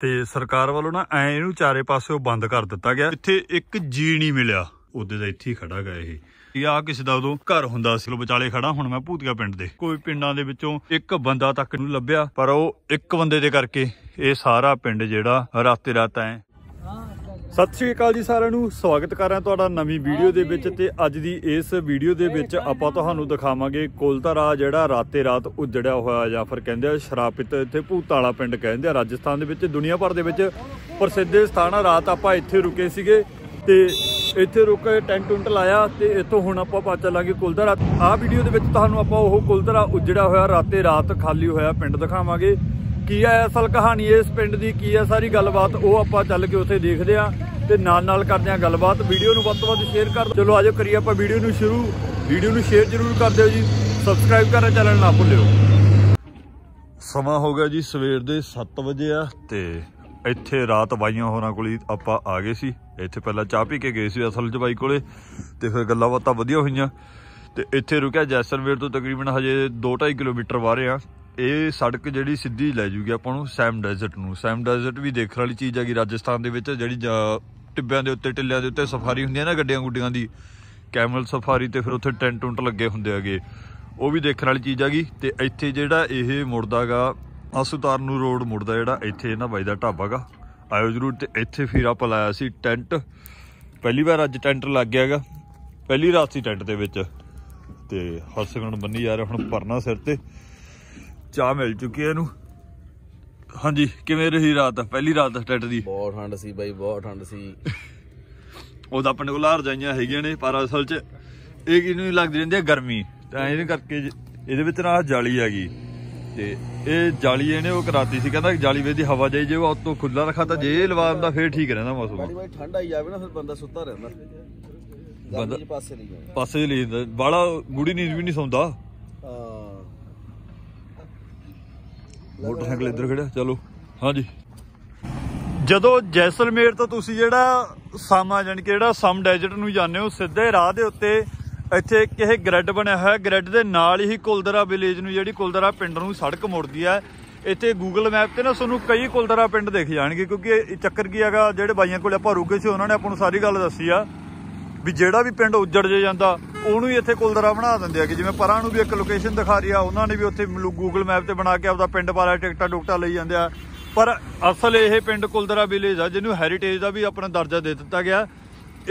ਤੇ ਸਰਕਾਰ ਵੱਲੋਂ ਨਾ ਐ ਇਹਨੂੰ ਚਾਰੇ ਪਾਸਿਓਂ ਬੰਦ ਕਰ ਦਿੱਤਾ ਗਿਆ ਜਿੱਥੇ ਇੱਕ ਜੀ ਨਹੀਂ ਮਿਲਿਆ ਉਹਦੇ ਦਾ ਇੱਥੇ ਹੀ ਖੜਾ ਗਿਆ ਇਹ ਇਹ ਆ ਕਿਸੇ ਦਾ ਉਦੋਂ ਘਰ ਹੁੰਦਾ ਸੀ ਲੋ ਵਿਚਾਲੇ ਖੜਾ ਹੁਣ ਮੈਂ ਭੂਤਿਆ ਪਿੰਡ ਦੇ ਕੋਈ ਪਿੰਡਾਂ ਦੇ ਵਿੱਚੋਂ ਇੱਕ ਬੰਦਾ ਤੱਕ ਨੂੰ ਲੱਭਿਆ ਪਰ ਉਹ ਇੱਕ ਬੰਦੇ ਦੇ ਕਰਕੇ ਇਹ ਸਾਰਾ ਪਿੰਡ ਜਿਹੜਾ ਰਾਤੇ ਰਾਤ ਐ ਸਤਿ ਸ਼੍ਰੀ ਅਕਾਲ ਜੀ ਸਾਰਿਆਂ ਨੂੰ ਸਵਾਗਤ ਕਰ ਰਿਹਾ ਤੁਹਾਡਾ ਨਵੀਂ ਵੀਡੀਓ ਦੇ ਵਿੱਚ ਤੇ ਅੱਜ ਦੀ ਇਸ ਵੀਡੀਓ ਦੇ ਵਿੱਚ ਆਪਾਂ ਤੁਹਾਨੂੰ ਦਿਖਾਵਾਂਗੇ ਕੋਲਤਾਰਾ ਜਿਹੜਾ ਰਾਤੇ ਰਾਤ ਉਜੜਿਆ ਹੋਇਆ ਜਾਂ ਫਿਰ ਕਹਿੰਦੇ ਆ ਸ਼ਰਾਪਿਤ ਇੱਥੇ ਭੂਤਾਲਾ ਪਿੰਡ ਕਹਿੰਦੇ ਆ ਰਾਜਸਥਾਨ ਦੇ ਵਿੱਚ ਦੁਨੀਆ ਭਰ ਦੇ ਵਿੱਚ ਪ੍ਰਸਿੱਧ ਸਥਾਨ ਆ ਰਾਤ ਆਪਾਂ ਇੱਥੇ ਰੁਕੇ ਸੀਗੇ ਤੇ ਇੱਥੇ ਰੁਕ ਕੇ ਟੈਂਟ ਟੁੰਟ ਲਾਇਆ ਤੇ ਇੱਥੋਂ ਹੁਣ ਆਪਾਂ ਪਾ ਚੱਲਾਂਗੇ ਕੋਲਤਾਰਾ ਆ ਵੀਡੀਓ ਦੇ ਵਿੱਚ ਤੁਹਾਨੂੰ ਆਪਾਂ ਉਹ ਕੋਲਤਾਰਾ ਉਜੜਿਆ ਹੋਇਆ ਰਾਤੇ ਰਾਤ ਖਾਲੀ ਹੋਇਆ ਪਿੰਡ ਦਿਖਾਵਾਂਗੇ ਕੀ ਹੈ ਅਸਲ ਕਹਾਣੀ ਇਸ ਪਿੰਡ ਦੀ ਕੀ ਹੈ ਸਾਰੀ ਗੱਲਬਾਤ ਉਹ ਆਪਾਂ ਚੱਲ ਕੇ ਉੱਥੇ ਦੇਖਦੇ ਆ ਤੇ ਨਾਲ ਨਾਲ ਕਰਦੇ ਆ ਗੱਲਬਾਤ ਵੀਡੀਓ ਨੂੰ ਵੱਧ ਤੋਂ ਵੱਧ ਸ਼ੇਅਰ ਕਰ ਚਲੋ ਆਜੋ ਕਰੀਏ ਆਪਾਂ ਵੀਡੀਓ ਨੂੰ ਸ਼ੁਰੂ ਵੀਡੀਓ ਨੂੰ ਸ਼ੇਅਰ ਜ਼ਰੂਰ ਕਰ ਦਿਓ ਜੀ ਸਬਸਕ੍ਰਾਈਬ ਕਰਨਾ ਚੈਨਲ ਨਾ ਭੁੱਲਿਓ ਸਮਾਂ ਹੋ ਗਿਆ ਜੀ ਸਵੇਰ ਦੇ 7 ਵਜੇ ਆ ਤੇ ਇੱਥੇ ਰਾਤ ਵਾਈਆਂ ਹੋਰਾਂ ਕੋਲ ਆਪਾਂ ਆ ਗਏ ਸੀ ਇੱਥੇ ਪਹਿਲਾਂ ਚਾਹ ਪੀ ਕੇ ਗਏ ਸੀ ਅਸਲ ਚ ਬਾਈ ਕੋਲੇ ਤੇ ਫਿਰ ਗੱਲਾਂ ਬਾਤਾਂ ਵਧੀਆ ਹੋਈਆਂ ਤੇ ਇੱਥੇ ਰੁਕਿਆ ਜੈਸਲਵੇਰ ਤੋਂ ਤਕਰੀਬਨ ਹਜੇ 2.5 ਕਿਲੋਮੀਟਰ ਬਾਹਰ ਆ ਇਹ ਸੜਕ ਜਿਹੜੀ ਸਿੱਧੀ ਲੈ ਜੂਗੀ ਆਪਾਂ ਨੂੰ ਸੈਮ ਡੈਜ਼ਰਟ ਨੂੰ ਸੈਮ ਡੈਜ਼ਰਟ ਵੀ ਦੇਖਣ ਵਾਲੀ ਚੀਜ਼ ਹੈਗੀ ਰਾਜਸਥਾਨ ਦੇ ਵਿੱਚ ਜਿਹੜੀ ਟਿੱਬਿਆਂ ਦੇ ਉੱਤੇ ਟਿੱਲਿਆਂ ਦੇ ਉੱਤੇ ਸਫਾਰੀ ਹੁੰਦੀ ਹੈ ਨਾ ਗੱਡੀਆਂ ਗੁੱਡੀਆਂ ਦੀ ਕੈਮਲ ਸਫਾਰੀ ਤੇ ਫਿਰ ਉੱਥੇ ਟੈਂਟ ਟੁੰਟ ਲੱਗੇ ਹੁੰਦੇ ਹੈਗੇ ਉਹ ਵੀ ਦੇਖਣ ਵਾਲੀ ਚੀਜ਼ ਹੈਗੀ ਤੇ ਇੱਥੇ ਜਿਹੜਾ ਇਹ ਮੁੜਦਾਗਾ ਅਸੁਤਾਰ ਨੂੰ ਰੋਡ ਮੁੜਦਾ ਜਿਹੜਾ ਇੱਥੇ ਇਹਨਾਂ ਬਾਈ ਦਾ ਢਾਬਾਗਾ ਆਇਓ ਜ਼ਰੂਰ ਤੇ ਇੱਥੇ ਫਿਰ ਆਪ ਲਾਇਆ ਸੀ ਟੈਂਟ ਪਹਿਲੀ ਵਾਰ ਅੱਜ ਟੈਂਟ ਲੱਗ ਗਿਆਗਾ ਪਹਿਲੀ ਰਾਤ ਸੀ ਟੈਂਟ ਦੇ ਵਿੱਚ ਤੇ ਹਸਗਣ ਬੰਨੀ ਜਾ ਰਿਹਾ ਹੁਣ ਪਰਨਾ ਸਿਰ ਤੇ ਚਾਹ ਮਿਲ ਚੁੱਕੀ ਹੈ ਇਹਨੂੰ ਹਾਂਜੀ ਕਿਵੇਂ ਰਹੀ ਰਾਤ ਪਹਿਲੀ ਰਾਤ ਟੈਟ ਦੀ ਬਹੁਤ ਠੰਡ ਸੀ ਬਾਈ ਬਹੁਤ ਠੰਡ ਸੀ ਉਹ ਤਾਂ ਆਪਣੇ ਕੋਲ ਹਾਰ ਜਾਈਆਂ ਹੈਗੀਆਂ ਨੇ ਪਰ ਅਸਲ 'ਚ ਇਹ ਕਿਨੂੰ ਲੱਗਦੀ ਰਹਿੰਦੀ ਹੈ ਗਰਮੀ ਤਾਂ ਇਹਦੇ ਕਰਕੇ ਇਹਦੇ ਵਿੱਚ ਨਾ ਜਾਲੀ ਹੈਗੀ ਤੇ ਇਹ ਜਾਲੀ ਇਹਨੇ ਉਹ ਕਰਾਤੀ ਸੀ ਕਹਿੰਦਾ ਜਾਲੀ ਵਿੱਚ ਦੀ ਹਵਾ ਜਾਈ ਜੇ ਉਹ ਉੱਤੋਂ ਖੁੱਲਾ ਰੱਖਾ ਤਾਂ ਜੇ ਲਵਾ ਦਿੰਦਾ ਫੇਰ ਠੀਕ ਰਹਿੰਦਾ ਮੌਸਮ ਬਾਈ ਬੜੀ ਠੰਡ ਆਈ ਜਾਵੇ ਨਾ ਫਿਰ ਬੰਦਾ ਸੁੱਤਾ ਰਹਿੰਦਾ ਬੰਦਾ ਪਾਸੇ ਨਹੀਂ ਪਾਸੇ ਲਈ ਜਾਂਦਾ ਬਾਲਾ ਗੂੜੀ ਨੀਂਦ ਵੀ ਨਹੀਂ ਸੌਂਦਾ ਮੋਟਰਸਾਈਕਲ ਇੱਧਰ ਖੜਿਆ ਚਲੋ ਹਾਂਜੀ ਜਦੋਂ ਜੈਸਲਮੇਰ ਤੋਂ ਤੁਸੀਂ ਜਿਹੜਾ ਸਾਮਾ ਜਾਨ ਕਿ ਜਿਹੜਾ ਸਮ ਡੈਜ਼ਰਟ ਨੂੰ ਜਾਂਦੇ ਹੋ ਸਿੱਧੇ ਰਾਹ ਦੇ ਉੱਤੇ ਇੱਥੇ ਇੱਕ ਇਹ ਗ੍ਰਿਡ ਬਣਿਆ ਹੋਇਆ ਗ੍ਰਿਡ ਦੇ ਨਾਲ ਹੀ ਕੁਲਦਰਾ ਵਿਲੇਜ ਨੂੰ ਜਿਹੜੀ ਕੁਲਦਰਾ ਪਿੰਡ ਨੂੰ ਸੜਕ ਮੁੜਦੀ ਹੈ ਇੱਥੇ ਗੂਗਲ ਮੈਪ ਤੇ ਨਾ ਤੁਹਾਨੂੰ ਕਈ ਕੁਲਦਰਾ ਪਿੰਡ ਦਿਖ ਜਾਣਗੇ ਕਿਉਂਕਿ ਇਹ ਚੱਕਰ ਕੀ ਹੈਗਾ ਜਿਹੜੇ ਬਾਈਆਂ ਕੋਲੇ ਆਪਾਂ ਰੁਕੇ ਸੀ ਉਹਨਾਂ ਨੇ ਆਪਾਂ ਨੂੰ ਸਾਰੀ ਗੱਲ ਦੱਸੀ ਆ ਵੀ ਜਿਹੜਾ ਵੀ ਪਿੰਡ ਉੱਜੜ ਜੇ ਜਾਂਦਾ ਉਹਨੂੰ ਹੀ ਇੱਥੇ ਕੁਲਦਰਾ ਬਣਾ ਦਿੰਦੇ ਆ ਕਿ ਜਿਵੇਂ ਪਰਾਂ ਨੂੰ ਵੀ ਇੱਕ ਲੋਕੇਸ਼ਨ ਦਿਖਾ ਰਹੀ ਆ ਉਹਨਾਂ ਨੇ ਵੀ ਉੱਥੇ ਗੂਗਲ ਮੈਪ ਤੇ ਬਣਾ ਕੇ ਆਪਦਾ ਪਿੰਡ ਵਾਲਾ ਟਿਕਟਾਂ ਡੁਕਟਾਂ ਲਈ ਜਾਂਦੇ ਆ ਪਰ ਅਸਲ ਇਹ ਪਿੰਡ ਕੁਲਦਰਾ ਵਿਲੇਜ ਆ ਜਿਹਨੂੰ ਹੈਰੀਟੇਜ ਦਾ ਵੀ ਆਪਣਾ ਦਰਜਾ ਦੇ ਦਿੱਤਾ ਗਿਆ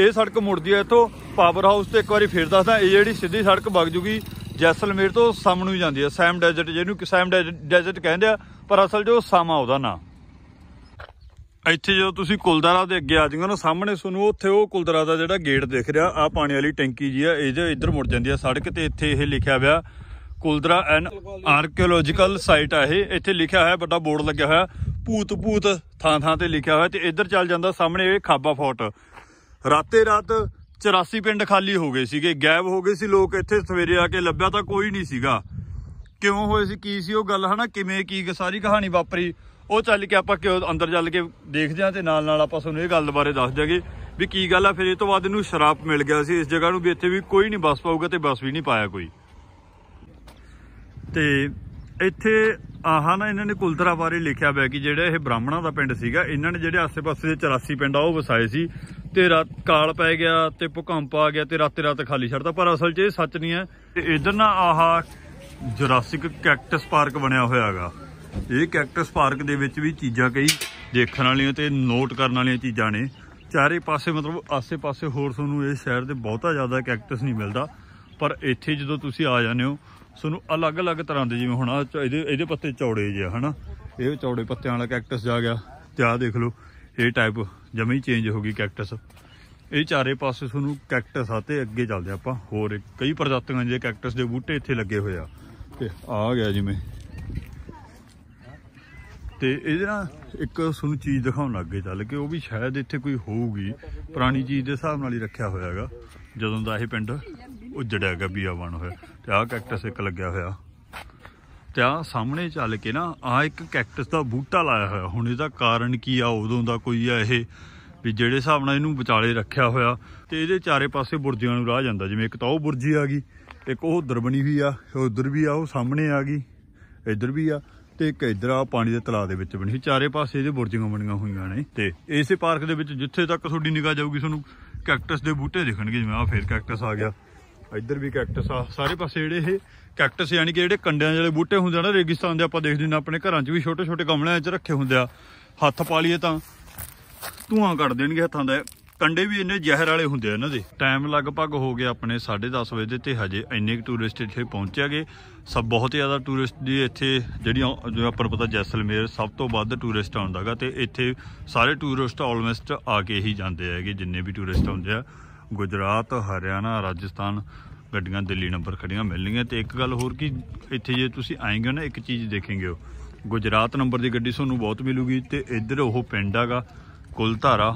ਇਹ ਸੜਕ ਮੁੜਦੀ ਹੈ ਇੱਥੋਂ ਪਾਵਰ ਹਾਊਸ ਤੇ ਇੱਕ ਵਾਰੀ ਫੇਰ ਦੱਸਦਾ ਇਹ ਜਿਹੜੀ ਸਿੱਧੀ ਸੜਕ ਵਗ ਜੂਗੀ ਜੈਸਲਮੇਰ ਤੋਂ ਸਾਹਮਣੇ ਜਾਂਦੀ ਹੈ ਸੈਮ ਡੈਜ਼ਰਟ ਜਿਹਨੂੰ ਸੈਮ ਡੈਜ਼ਰਟ ਕਹਿੰਦੇ ਆ ਪਰ ਅਸਲ ਜੋ ਸਾਮਾ ਉਹਦਾ ਨਾਂ ਇੱਥੇ ਜਦੋਂ ਤੁਸੀਂ ਕੁਲਦਾਰਾ ਦੇ ਅੱਗੇ ਆ ਜਾਓਗੇ ਨਾ ਸਾਹਮਣੇ ਤੁਹਾਨੂੰ ਉੱਥੇ ਉਹ ਕੁਲਦਾਰਾ ਦਾ ਜਿਹੜਾ ਗੇਟ ਦਿਖ ਰਿਹਾ ਆ ਪਾਣੀ ਵਾਲੀ ਟੈਂਕੀ ਜੀ ਆ ਇਹ ਜੇ ਇੱਧਰ ਮੁੜ ਜਾਂਦੀ ਆ ਸੜਕ ਤੇ ਇੱਥੇ ਇਹ ਲਿਖਿਆ ਹੋਇਆ ਕੁਲਦਰਾ ਐਨ ਆਰਕੀਓਲੋਜੀਕਲ ਸਾਈਟ ਆ ਇਹ ਇੱਥੇ ਲਿਖਿਆ ਹੋਇਆ ਵੱਡਾ ਬੋਰਡ ਲੱਗਿਆ ਹੋਇਆ ਪੂਤ ਪੂਤ ਥਾਂ ਥਾਂ ਤੇ ਲਿਖਿਆ ਹੋਇਆ ਤੇ ਇੱਧਰ ਚੱਲ ਜਾਂਦਾ ਸਾਹਮਣੇ ਇਹ ਖਾਬਾ ਫੋਰਟ ਰਾਤੇ ਰਾਤ 84 ਪਿੰਡ ਖਾਲੀ ਹੋ ਗਏ ਸੀਗੇ ਗਾਇਬ ਹੋ ਗਏ ਸੀ ਲੋਕ ਇੱਥੇ ਸਵੇਰੇ ਆ ਕੇ ਲੱਭਿਆ ਤਾਂ ਕੋਈ ਨਹੀਂ ਸੀਗਾ ਕਿਉਂ ਹੋਏ ਸੀ ਕੀ ਸੀ ਉਹ ਗੱਲ ਹਨਾ ਕਿਵੇਂ ਕੀ ਸਾਰੀ ਕਹਾਣੀ ਵਾਪਰੀ ਉਹ ਚੱਲ ਕੇ ਆਪਾਂ ਕਿ ਅੰਦਰ ਚੱਲ ਕੇ ਦੇਖਦੇ ਆ ਤੇ ਨਾਲ ਨਾਲ ਆਪਾਂ ਤੁਹਾਨੂੰ ਇਹ ਗੱਲ ਬਾਰੇ ਦੱਸ ਦਿਆਂਗੇ ਵੀ ਕੀ ਗੱਲ ਆ ਫਿਰ ਇਹ ਤੋਂ ਬਾਅਦ ਇਹਨੂੰ ਸ਼ਰਾਪ ਮਿਲ ਗਿਆ ਸੀ ਇਸ ਜਗ੍ਹਾ ਨੂੰ ਵੀ ਇੱਥੇ ਵੀ ਕੋਈ ਨਹੀਂ ਬਸ ਪਾਊਗਾ ਤੇ ਬਸ ਵੀ ਨਹੀਂ ਪਾਇਆ ਕੋਈ ਤੇ ਇੱਥੇ ਆਹ ਨਾ ਇਹਨਾਂ ਨੇ ਕੁਲਤਰਾ ਬਾਰੇ ਲਿਖਿਆ ਹੋਇਆ ਕਿ ਜਿਹੜਾ ਇਹ ਬ੍ਰਾਹਮਣਾ ਦਾ ਪਿੰਡ ਸੀਗਾ ਇਹਨਾਂ ਨੇ ਜਿਹੜੇ ਆਸ-ਪਾਸੇ ਦੇ 84 ਪਿੰਡ ਆ ਉਹ ਵਸਾਏ ਸੀ ਤੇ ਰਾਤ ਕਾਲ ਪੈ ਗਿਆ ਤੇ ਭੂਕੰਪ ਆ ਗਿਆ ਤੇ ਰਾਤੇ ਰਾਤ ਖਾਲੀ ਛੱਡਤਾ ਪਰ ਅਸਲ 'ਚ ਇਹ ਸੱਚ ਨਹੀਂ ਹੈ ਤੇ ਇਧਰ ਨਾ ਆਹ ਜੁਰਾਸਿਕ ਕੈਕਟਸ ਪਾਰਕ ਬਣਿਆ ਹੋਇਆ ਹੈਗਾ ਇਹ ਕੈਕਟਸ ਪਾਰਕ ਦੇ ਵਿੱਚ ਵੀ ਚੀਜ਼ਾਂ ਕਈ ਦੇਖਣ ਵਾਲੀਆਂ ਤੇ ਨੋਟ ਕਰਨ ਵਾਲੀਆਂ ਚੀਜ਼ਾਂ ਨੇ ਚਾਰੇ ਪਾਸੇ ਮਤਲਬ ਆਸੇ-ਪਾਸੇ ਹੋਰ ਤੁਹਾਨੂੰ ਇਹ ਸ਼ਹਿਰ ਦੇ ਬਹੁਤਾ ਜ਼ਿਆਦਾ ਕੈਕਟਸ ਨਹੀਂ ਮਿਲਦਾ ਪਰ ਇੱਥੇ ਜਦੋਂ ਤੁਸੀਂ ਆ ਜਾਂਦੇ ਹੋ ਤੁਹਾਨੂੰ ਅਲੱਗ-ਅਲੱਗ ਤਰ੍ਹਾਂ ਦੇ ਜਿਵੇਂ ਹੁਣ ਇਹਦੇ ਇਹਦੇ ਪੱਤੇ ਚੌੜੇ ਜਿਹਾ ਹਨਾ ਇਹ ਚੌੜੇ ਪੱਤਿਆਂ ਵਾਲਾ ਕੈਕਟਸ ਜਾ ਗਿਆ ਤੇ ਆ ਦੇਖ ਲਓ ਇਹ ਟਾਈਪ ਜਮੇ ਹੀ ਚੇਂਜ ਹੋ ਗਈ ਕੈਕਟਸ ਇਹ ਚਾਰੇ ਪਾਸੇ ਤੁਹਾਨੂੰ ਕੈਕਟਸ ਆ ਤੇ ਅੱਗੇ ਚੱਲਦੇ ਆਪਾਂ ਹੋਰ ਕਈ ਪ੍ਰਜਾਤੀਆਂ ਦੇ ਕੈਕਟਸ ਦੇ ਬੂਟੇ ਇੱਥੇ ਲੱਗੇ ਹੋਏ ਆ ਤੇ ਆ ਗਿਆ ਜਿਵੇਂ ਤੇ ਇਹਦੇ ਨਾਲ ਇੱਕ ਸੁਣ ਚੀਜ਼ ਦਿਖਾਉਣ ਲੱਗੇ ਚੱਲ ਕੇ ਉਹ ਵੀ ਸ਼ਾਇਦ ਇੱਥੇ ਕੋਈ ਹੋਊਗੀ ਪੁਰਾਣੀ ਚੀਜ਼ ਦੇ ਹਿਸਾਬ ਨਾਲ ਹੀ ਰੱਖਿਆ ਹੋਇਆ ਹੈਗਾ ਜਦੋਂ ਦਾ ਇਹ ਪਿੰਡ ਉਜੜਿਆ ਗਿਆ ਬੀਆਵਾਨ ਹੋਇਆ ਤੇ ਆਹ ਕੈਕਟਸ ਇੱਕ ਲੱਗਿਆ ਹੋਇਆ ਤੇ ਆ ਸਾਹਮਣੇ ਚੱਲ ਕੇ ਨਾ ਆ ਇੱਕ ਕੈਕਟਸ ਦਾ ਬੂਟਾ ਲਾਇਆ ਹੋਇਆ ਹੁਣ ਇਹਦਾ ਕਾਰਨ ਕੀ ਆ ਉਦੋਂ ਦਾ ਕੋਈ ਆ ਇਹ ਵੀ ਜਿਹੜੇ ਹਿਸਾਬ ਨਾਲ ਇਹਨੂੰ ਵਿਚਾਲੇ ਰੱਖਿਆ ਹੋਇਆ ਤੇ ਇਹਦੇ ਚਾਰੇ ਪਾਸੇ ਬੁਰਜੀਆਂ ਨੂੰ ਰਾਹ ਜਾਂਦਾ ਜਿਵੇਂ ਇੱਕ ਤਾਂ ਉਹ ਬੁਰਜੀ ਆ ਗਈ ਇੱਕ ਉਹ ਦਰਬਣੀ ਵੀ ਆ ਉਹ ਉਧਰ ਵੀ ਆ ਉਹ ਸਾਹਮਣੇ ਆ ਗਈ ਇੱਧਰ ਵੀ ਆ ਤੇ ਇੱਕ ਇਧਰ ਆ ਪਾਣੀ ਦੇ ਤਲਾਅ ਦੇ ਵਿੱਚ ਬਣੀ ਸੀ ਚਾਰੇ ਪਾਸੇ ਇਹਦੇ ਬੁਰਜੀਆਂ ਬਣੀਆਂ ਹੋਈਆਂ ਨੇ ਤੇ ਇਸੇ ਪਾਰਕ ਦੇ ਵਿੱਚ ਜਿੱਥੇ ਤੱਕ ਤੁਹਾਡੀ ਨਿਗਾਹ ਜਾਊਗੀ ਤੁਹਾਨੂੰ ਕੈਕਟਸ ਦੇ ਬੂਟੇ ਦਿਖਣਗੇ ਜਿਵੇਂ ਆ ਫੇਰ ਕੈਕਟਸ ਆ ਗਿਆ ਇੱਧਰ ਵੀ ਕੈਕਟਸ ਆ ਸਾਰੇ ਪਾਸੇ ਜਿਹੜੇ ਇਹ ਕੈਕਟਸ ਯਾਨੀ ਕਿ ਜਿਹੜੇ ਕੰਡਿਆਂ ਵਾਲੇ ਬੂਟੇ ਹੁੰਦੇ ਨਾ ਰੇਗਿਸਤਾਨ ਦੇ ਆਪਾਂ ਦੇਖਦੇ ਨੇ ਆਪਣੇ ਘਰਾਂ 'ਚ ਵੀ ਛੋਟੇ ਛੋਟੇ ਗਮਲਿਆਂ 'ਚ ਰੱਖੇ ਹੁੰਦੇ ਆ ਹੱਥ ਪਾ ਲਈਏ ਤਾਂ ਧੂਆਂ ਕੱਢ ਦੇਣਗੇ ਹੱਥਾਂ ਦਾ ਕੰਡੇ ਵੀ ਇੰਨੇ ਜ਼ਹਿਰ ਵਾਲੇ ਹੁੰਦੇ ਆ ਇਹਨਾਂ ਦੇ ਟਾਈਮ ਲਗਭਗ ਹੋ ਗਿਆ ਆਪਣੇ 10:30 ਵਜੇ ਤੇ ਹਜੇ ਇੰਨੇ ਕੁ ਟੂਰਿਸਟ ਇੱਥੇ ਪਹੁੰਚਿਆਗੇ ਸਭ ਬਹੁਤ ਜ਼ਿਆਦਾ ਟੂਰਿਸਟ ਦੀ ਇੱਥੇ ਜਿਹੜੀਆਂ ਜੋ ਆਪਾਂ ਪਤਾ ਜੈਸਲਮੇਰ ਸਭ ਤੋਂ ਵੱਧ ਟੂਰਿਸਟ ਆਉਂਦਾਗਾ ਤੇ ਇੱਥੇ ਸਾਰੇ ਟੂਰਿਸਟ ਆਲਮੋਸਟ ਆ ਕੇ ਹੀ ਜਾਂਦੇ ਹੈਗੇ ਜਿੰਨੇ ਵੀ ਟੂਰਿਸਟ ਆਉਂਦੇ ਆ ਗੁਜਰਾਤ ਹਰਿਆਣਾ ਰਾਜਸਥਾਨ ਗੱਡੀਆਂ ਦਿੱਲੀ ਨੰਬਰ ਖੜੀਆਂ ਮਿਲਣਗੀਆਂ ਤੇ ਇੱਕ ਗੱਲ ਹੋਰ ਕਿ ਇੱਥੇ ਜੇ ਤੁਸੀਂ ਆਏਗੇ ਨਾ ਇੱਕ ਚੀਜ਼ ਦੇਖेंगे ਗੁਜਰਾਤ ਨੰਬਰ ਦੀ ਗੱਡੀ ਤੁਹਾਨੂੰ ਬਹੁਤ ਮਿਲੂਗੀ ਤੇ ਇੱਧਰ ਉਹ ਪਿੰਡ ਹੈਗਾ ਕੁਲਧਾਰਾ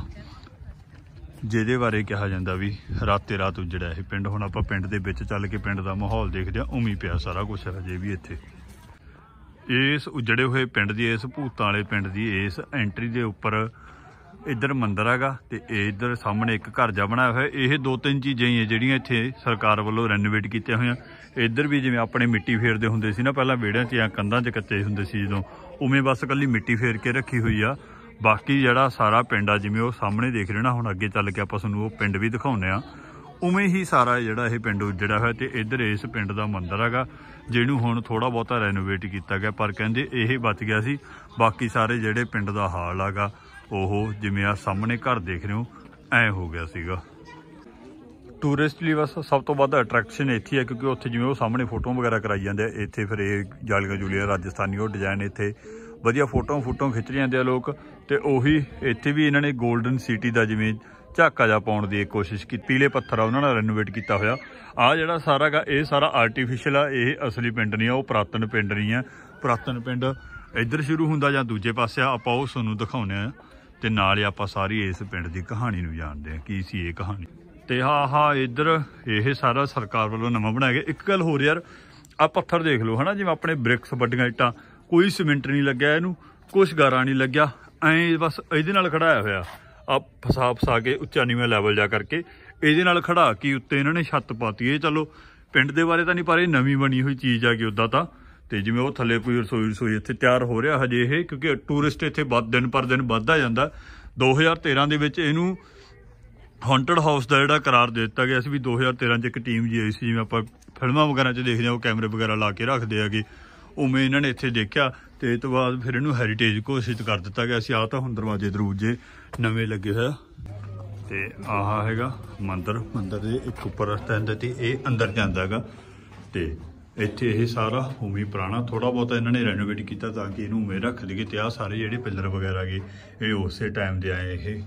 ਜਿਹਦੇ ਬਾਰੇ ਕਿਹਾ ਜਾਂਦਾ ਵੀ ਰਾਤੇ ਰਾਤ ਉਜੜਿਆ ਇਹ ਪਿੰਡ ਹੁਣ ਆਪਾਂ ਪਿੰਡ ਦੇ ਵਿੱਚ ਚੱਲ ਕੇ ਪਿੰਡ ਦਾ ਮਾਹੌਲ ਦੇਖਦੇ ਆ ਉਮੀ ਪਿਆ ਸਾਰਾ ਕੁਝ ਹਜੇ ਵੀ ਇੱਥੇ ਇਸ ਉਜੜੇ ਹੋਏ ਪਿੰਡ ਦੀ ਇਸ ਭੂਤਾਂ ਵਾਲੇ ਪਿੰਡ ਦੀ ਇਸ ਐਂਟਰੀ ਦੇ ਉੱਪਰ ਇੱਧਰ ਮੰਦਰ ਹੈਗਾ ਤੇ ਇੱਧਰ ਸਾਹਮਣੇ ਇੱਕ ਘਰ ਜਾ ਬਣਾਇਆ ਹੋਇਆ ਇਹ ਦੋ ਤਿੰਨ ਚੀਜ਼ਾਂ ਹੀ ਆ ਜਿਹੜੀਆਂ ਇੱਥੇ ਸਰਕਾਰ ਵੱਲੋਂ ਰੈਨੋਵੇਟ ਕੀਤੀਆਂ ਹੋਈਆਂ ਇੱਧਰ ਵੀ ਜਿਵੇਂ ਆਪਣੇ ਮਿੱਟੀ ਫੇਰਦੇ ਹੁੰਦੇ ਸੀ ਨਾ ਪਹਿਲਾਂ ਵੇੜਿਆਂ 'ਚ ਜਾਂ ਕੰਧਾਂ 'ਚ ਕੱਚੇ ਹੁੰਦੇ ਸੀ ਜਦੋਂ ਉਵੇਂ ਬਸ ਕੱਲੀ ਮਿੱਟੀ ਫੇਰ ਕੇ ਰੱਖੀ ਹੋਈ ਆ ਬਾਕੀ ਜਿਹੜਾ ਸਾਰਾ ਪਿੰਡ ਆ ਜਿਵੇਂ ਉਹ ਸਾਹਮਣੇ ਦੇਖ ਰਹੇ ਨਾ ਹੁਣ ਅੱਗੇ ਚੱਲ ਕੇ ਆਪਾਂ ਤੁਹਾਨੂੰ ਉਹ ਪਿੰਡ ਵੀ ਦਿਖਾਉਂਦੇ ਆ ਉਵੇਂ ਹੀ ਸਾਰਾ ਜਿਹੜਾ ਇਹ ਪਿੰਡ ਜਿਹੜਾ ਹੋਇਆ ਤੇ ਇੱਧਰ ਇਸ ਪਿੰਡ ਦਾ ਮੰਦਿਰ ਹੈਗਾ ਜਿਹਨੂੰ ਹੁਣ ਥੋੜਾ ਬਹੁਤਾ ਰੈਨੋਵੇਟ ਕੀਤਾ ਗਿਆ ਪਰ ਕਹਿੰਦੇ ਇਹ ਬਚ ਗਿਆ ਸੀ ਬਾਕੀ ਸਾਰੇ ਜਿਹੜੇ ਪਿੰਡ ਦਾ ਹਾਲ ਹੈਗਾ ਉਹ ਜਿਵੇਂ ਆ ਸਾਹਮਣੇ ਘਰ ਦੇਖ ਰਹੇ ਹੋ ਐ ਹੋ ਗਿਆ ਸੀਗਾ ਟੂਰਿਸਟ ਲਈ ਬਸ ਸਭ ਤੋਂ ਵੱਧ ਅਟਰੈਕਸ਼ਨ ਇੱਥੇ ਹੈ ਕਿਉਂਕਿ ਉੱਥੇ ਜਿਵੇਂ ਉਹ ਸਾਹਮਣੇ ਫੋਟੋਆਂ ਵਗੈਰਾ ਕਰਾਈ ਜਾਂਦੇ ਆ ਇੱਥੇ ਫਿਰ ਇਹ ਜਾਲੀਆਂ ਜੁਲੀਆਂ ਰਾਜਸਥਾਨੀ ਉਹ ਡਿਜ਼ਾਈਨ ਇੱਥੇ ਵਧੀਆ ਫੋਟੋਆਂ ਫੋਟੋਆਂ ਖਿੱਚ ਆਂਦੇ ਆ ਲੋਕ ਤੇ ਉਹੀ ਇੱਥੇ ਵੀ ਇਹਨਾਂ ਨੇ 골ਡਨ ਸਿਟੀ ਦਾ ਜਿਵੇਂ ਝਾਕਾ ਜਾ ਪਾਉਣ ਦੀ ਕੋਸ਼ਿਸ਼ ਕੀਤੀ ਪੀਲੇ ਪੱਥਰ ਆ ਉਹਨਾਂ ਨੇ ਰੈਨੋਵੇਟ ਕੀਤਾ ਹੋਇਆ ਆ ਜਿਹੜਾ ਸਾਰਾਗਾ ਇਹ ਸਾਰਾ ਆਰਟੀਫੀਸ਼ੀਅਲ ਆ ਇਹ ਅਸਲੀ ਪਿੰਡ ਨਹੀਂ ਆ ਉਹ ਪ੍ਰਾਤਨ ਪਿੰਡ ਨਹੀਂ ਆ ਪ੍ਰਾਤਨ ਪਿੰਡ ਇੱਧਰ ਸ਼ੁਰੂ ਹੁੰਦਾ ਜਾਂ ਦੂਜੇ ਪਾਸੇ ਆ ਆਪਾਂ ਉਹ ਤੁਹਾਨੂੰ ਦਿਖਾਉਨੇ ਆ ਤੇ ਨਾਲ ਹੀ ਆਪਾਂ ਸਾਰੀ ਇਸ ਪਿੰਡ ਦੀ ਕਹਾਣੀ ਨੂੰ ਜਾਣਦੇ ਆ ਕੀ ਸੀ ਇਹ ਕਹਾਣੀ ਤੇ ਹਾਂ ਹਾਂ ਇੱਧਰ ਇਹ ਸਾਰਾ ਸਰਕਾਰ ਵੱਲੋਂ ਨਵਾਂ ਬਣਾਇਆ ਗਿਆ ਇੱਕ ਗੱਲ ਹੋਰ ਯਾਰ ਆ ਪੱਥਰ ਦੇਖ ਲਓ ਹਨਾ ਜਿਵੇਂ ਆਪਣੇ ਬ੍ਰਿਕਸ ਵੱਡੀਆਂ ਇੱਟਾਂ ਕੋਈ ਸਿਮੈਂਟ ਨਹੀਂ ਲੱਗਿਆ ਇਹਨੂੰ ਕੁਝ ਗਾਰਾ ਨਹੀਂ ਲੱਗਿਆ ਐਂ ਬਸ ਇਹਦੇ ਨਾਲ ਖੜਾਇਆ ਹੋਇਆ ਆ ਫਸਾ ਫਸਾ ਕੇ ਉੱਚਾ ਨੀਵੇਂ ਲੈਵਲ ਜਾ ਕਰਕੇ ਇਹਦੇ ਨਾਲ ਖੜਾ ਕੇ ਉੱਤੇ ਇਹਨਾਂ ਨੇ ਛੱਤ ਪਾਤੀ ਇਹ ਚਲੋ ਪਿੰਡ ਦੇ ਬਾਰੇ ਤਾਂ ਨਹੀਂ ਪਰ ਇਹ ਨਵੀਂ ਬਣੀ ਹੋਈ ਚੀਜ਼ ਆ ਕਿ ਉਦਾਂ ਤਾਂ ਤੇ ਜਿਵੇਂ ਉਹ ਥੱਲੇ ਕੋਈ ਰਸੋਈ ਰਸੋਈ ਇੱਥੇ ਤਿਆਰ ਹੋ ਰਿਹਾ ਹਜੇ ਇਹ ਕਿਉਂਕਿ ਟੂਰਿਸਟ ਇੱਥੇ ਵੱਧ ਦਿਨ ਪਰ ਦਿਨ ਵੱਧਦਾ ਜਾਂਦਾ 2013 ਦੇ ਵਿੱਚ ਇਹਨੂੰ ਹੌਂਟਡ ਹਾਊਸ ਦਾ ਜਿਹੜਾ ਕਰਾਰ ਦੇ ਦਿੱਤਾ ਗਿਆ ਸੀ ਵੀ 2013 ਚ ਇੱਕ ਟੀਮ ਜੀ ਆਈ ਸੀ ਜਿਵੇਂ ਆਪਾਂ ਫਿਲਮਾਂ ਵਗੈਰਾ 'ਚ ਦੇਖਦੇ ਆ ਉਹ ਕੈਮਰੇ ਵਗੈਰਾ ਲਾ ਕੇ ਰੱਖਦੇ ਆਗੇ ਉਵੇਂ ਇਹਨਾਂ ਨੇ ਇੱਥੇ ਦੇਖਿਆ ਤੇ ਤੋਂ ਬਾਅਦ ਫਿਰ ਇਹਨੂੰ ਹੈਰੀਟੇਜ ਘੋਸ਼ਿਤ ਕਰ ਦਿੱਤਾ ਗਿਆ ਸੀ ਆ ਤਾਂ ਹੁਣ ਦਰਵਾਜ਼ੇ ਦਰੂਜੇ ਨਵੇਂ ਲੱਗੇ ਹੋਇਆ ਤੇ ਆਹ ਹੈਗਾ ਮੰਦਰ ਮੰਦਰ ਦੇ ਇੱਕ ਉੱਪਰ ਰਸਤਾ ਹੁੰਦਾ ਤੇ ਇਹ ਅੰਦਰ ਜਾਂਦਾ ਹੈਗਾ ਤੇ ਇੱਥੇ ਇਹ ਸਾਰਾ ਭੂਮੀ ਪੁਰਾਣਾ ਥੋੜਾ ਬਹੁਤਾ ਇਹਨਾਂ ਨੇ ਰੈਨੋਵੇਟ ਕੀਤਾ ਤਾਂ ਕਿ ਇਹਨੂੰ ਮੇਰਾ ਰੱਖ ਲਈਏ ਤੇ ਆ ਸਾਰੇ ਜਿਹੜੇ ਪਿੱਲਰ ਵਗੈਰਾ ਗਏ ਇਹ ਉਸੇ ਟਾਈਮ ਦੇ ਆਏ ਇਹ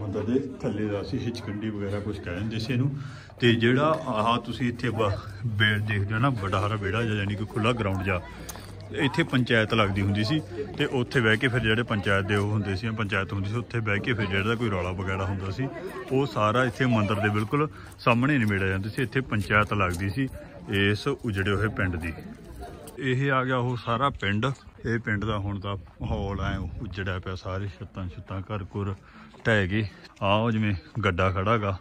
ਮੰਦਰ ਦੇ ਥੱਲੇ ਦਾ ਸੀ ਹਿਚਕੰਡੀ ਵਗੈਰਾ ਕੁਝ ਕਹਿ ਦਿੰਦੇ ਸੀ ਇਹਨੂੰ ਤੇ ਜਿਹੜਾ ਆਹ ਤੁਸੀਂ ਇੱਥੇ ਬੇੜ ਦੇਖਦੇ ਹੋ ਨਾ ਵੱਡਾ ਹਰਾ ਬੇੜਾ ਜਿਹਾ ਯਾਨੀ ਕਿ ਖੁੱਲਾ ਗਰਾਊਂਡ ਜਾ ਇੱਥੇ ਪੰਚਾਇਤ ਲੱਗਦੀ ਹੁੰਦੀ ਸੀ ਤੇ ਉੱਥੇ ਬਹਿ ਕੇ ਫਿਰ ਜਿਹੜੇ ਪੰਚਾਇਤ ਦੇ ਉਹ ਹੁੰਦੇ ਸੀ ਪੰਚਾਇਤ ਹੁੰਦੀ ਸੀ ਉੱਥੇ ਬਹਿ ਕੇ ਫਿਰ ਜਿਹੜਾ ਕੋਈ ਰੌਲਾ ਵਗੈਰਾ ਹੁੰਦਾ ਸੀ ਉਹ ਸਾਰਾ ਇੱਥੇ ਮੰਦਿਰ ਦੇ ਬਿਲਕੁਲ ਸਾਹਮਣੇ ਨਿਬੇੜਿਆ ਜਾਂਦਾ ਸੀ ਇੱਥੇ ਪੰਚਾਇਤ ਲੱਗਦੀ ਸੀ ਇਸ ਉਜੜੇ ਹੋਏ ਪਿੰਡ ਦੀ ਇਹ ਆ ਗਿਆ ਉਹ ਸਾਰਾ ਪਿੰਡ ਇਹ ਪਿੰਡ ਦਾ ਹੁਣ ਦਾ ਮਾਹੌਲ ਐ ਉਜੜਿਆ ਪਿਆ ਸਾਰੇ ਛੱਤਾਂ ਛੱਤਾਂ ਘਰ ਘੁਰ ਟਹਿ ਗਏ ਆਹ ਜਿਵੇਂ ਗੱਡਾ ਖੜਾਗਾ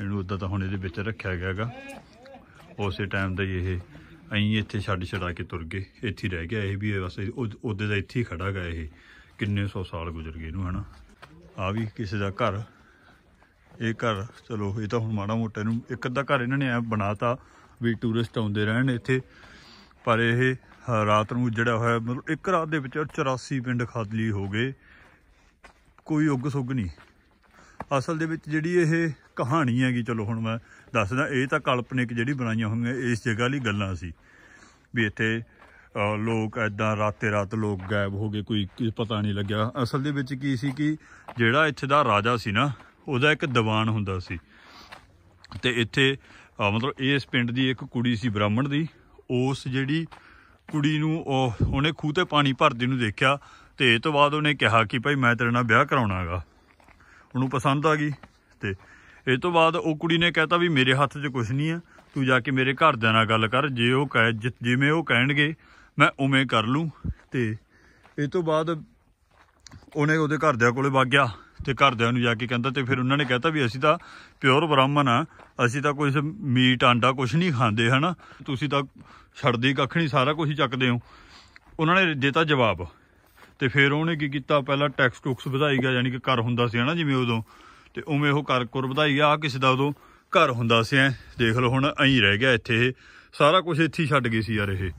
ਇਹਨੂੰ ਉੱਦਾਂ ਤਾਂ ਹੁਣ ਇਹਦੇ ਵਿੱਚ ਰੱਖਿਆ ਗਿਆਗਾ ਉਸੇ ਟਾਈਮ ਦਾ ਇਹ ਅਸੀਂ ਇੱਥੇ ਛੱਡ ਛੜਾ ਕੇ ਤੁਰ ਗਏ ਇੱਥੇ ਰਹਿ ਗਿਆ ਇਹ ਵੀ ਬਸ ਉਹਦੇ ਦਾ ਇੱਥੇ ਖੜਾ ਗਿਆ ਇਹ ਕਿੰਨੇ ਸੌ ਸਾਲ ਗੁਜ਼ਰ ਗਏ ਇਹਨੂੰ ਹਨਾ ਆ ਵੀ ਕਿਸੇ ਦਾ ਘਰ ਇਹ ਘਰ ਚਲੋ ਇਹ ਤਾਂ ਹੁਣ ਮਾੜਾ ਮੋਟਾ ਇਹਨੂੰ ਇੱਕ ਅੱਧਾ ਘਰ ਇਹਨਾਂ ਨੇ ਐ ਬਣਾਤਾ ਵੀ ਟੂਰਿਸਟ ਆਉਂਦੇ ਰਹਿਣ ਇੱਥੇ ਪਰ ਇਹ ਰਾਤ ਨੂੰ ਜਿਹੜਾ ਹੋਇਆ ਮਤਲਬ ਇੱਕ ਰਾਤ ਦੇ ਵਿੱਚ 84 ਪਿੰਡ ਖਾਦਲੀ ਹੋ ਗਏ ਕੋਈ ਉੱਗ ਸੁੱਗ ਨਹੀਂ ਅਸਲ ਦੇ ਵਿੱਚ ਜਿਹੜੀ ਇਹ ਕਹਾਣੀ ਹੈਗੀ ਚਲੋ ਹੁਣ ਮੈਂ ਦੱਸਦਾ ਇਹ ਤਾਂ ਕਲਪਨਿਕ ਜਿਹੜੀ ਬਣਾਈਆਂ ਹੋਈਆਂ ਇਸ ਜਗ੍ਹਾ ਲਈ ਗੱਲਾਂ ਸੀ ਵੀ ਇੱਥੇ ਲੋਕ ਐਦਾਂ ਰਾਤੇ ਰਾਤ ਲੋਕ ਗਾਇਬ ਹੋ ਗਏ ਕੋਈ ਪਤਾ ਨਹੀਂ ਲੱਗਿਆ ਅਸਲ ਦੇ ਵਿੱਚ ਕੀ ਸੀ ਕਿ ਜਿਹੜਾ ਇੱਥੇ ਦਾ ਰਾਜਾ ਸੀ ਨਾ ਉਹਦਾ ਇੱਕ ਦੀਵਾਨ ਹੁੰਦਾ ਸੀ ਤੇ ਇੱਥੇ ਮਤਲਬ ਇਸ ਪਿੰਡ ਦੀ ਇੱਕ ਕੁੜੀ ਸੀ ਬ੍ਰਾਹਮਣ ਦੀ ਉਸ ਜਿਹੜੀ ਕੁੜੀ ਨੂੰ ਉਹਨੇ ਖੂਹ ਤੇ ਪਾਣੀ ਭਰਦੇ ਨੂੰ ਦੇਖਿਆ ਤੇ ਇਹ ਤੋਂ ਬਾਅਦ ਉਹਨੇ ਕਿਹਾ ਕਿ ਭਾਈ ਮੈਂ ਤੇਰੇ ਨਾਲ ਵਿਆਹ ਕਰਾਉਣਾਗਾ ਉਹਨੂੰ ਪਸੰਦ ਆ ਗਈ ਤੇ ਇਸ ਤੋਂ ਬਾਅਦ ਉਹ ਕੁੜੀ ਨੇ ਕਹਿਤਾ ਵੀ ਮੇਰੇ ਹੱਥ 'ਚ ਕੁਝ ਨਹੀਂ ਆ ਤੂੰ ਜਾ ਕੇ ਮੇਰੇ ਘਰ ਦੇ ਨਾਲ ਗੱਲ ਕਰ ਜੇ ਉਹ ਕਹੇ ਜਿਵੇਂ ਉਹ ਕਹਿਣਗੇ ਮੈਂ ਉਵੇਂ ਕਰ ਲੂੰ ਤੇ ਇਸ ਤੋਂ ਬਾਅਦ ਉਹਨੇ ਉਹਦੇ ਘਰ ਦੇ ਕੋਲੇ ਵਗ ਗਿਆ ਤੇ ਦੇ ਨੂੰ ਜਾ ਕੇ ਕਹਿੰਦਾ ਤੇ ਫਿਰ ਉਹਨਾਂ ਨੇ ਕਹਿਤਾ ਵੀ ਅਸੀਂ ਤਾਂ ਪਿਓਰ ਬ੍ਰਾਹਮਣ ਆ ਅਸੀਂ ਤਾਂ ਕੋਈ ਮੀਟ ਆਂਡਾ ਕੁਝ ਨਹੀਂ ਖਾਂਦੇ ਹਨਾ ਤੁਸੀਂ ਤਾਂ ਛੜਦੀ ਕੱਖ ਨਹੀਂ ਸਾਰਾ ਕੁਝ ਚੱਕਦੇ ਹੋ ਉਹਨਾਂ ਨੇ ਦਿੱਤਾ ਜਵਾਬ ਤੇ ਫਿਰ ਉਹਨੇ ਕੀ ਕੀਤਾ ਪਹਿਲਾਂ ਟੈਕਸ ਟੁਕਸ ਵਧਾਈ ਗਿਆ ਯਾਨੀ ਕਿ ਕਰ ਹੁੰਦਾ ਸੀ ਹਨਾ ਜਿਵੇਂ ਉਦੋਂ ਤੇ ਉਵੇਂ ਉਹ ਕਰ ਕੁਰ ਵਧਾਈ ਗਿਆ ਆ ਕਿਸੇ ਦਾ ਉਦੋਂ ਘਰ ਹੁੰਦਾ ਸੀ ਐ ਦੇਖ ਲਓ ਹੁਣ ਐਂ ਰਹਿ ਗਿਆ ਇੱਥੇ ਸਾਰਾ ਕੁਝ ਇੱਥੇ ਛੱਡ ਗਈ ਸੀ ਯਾਰ ਇਹ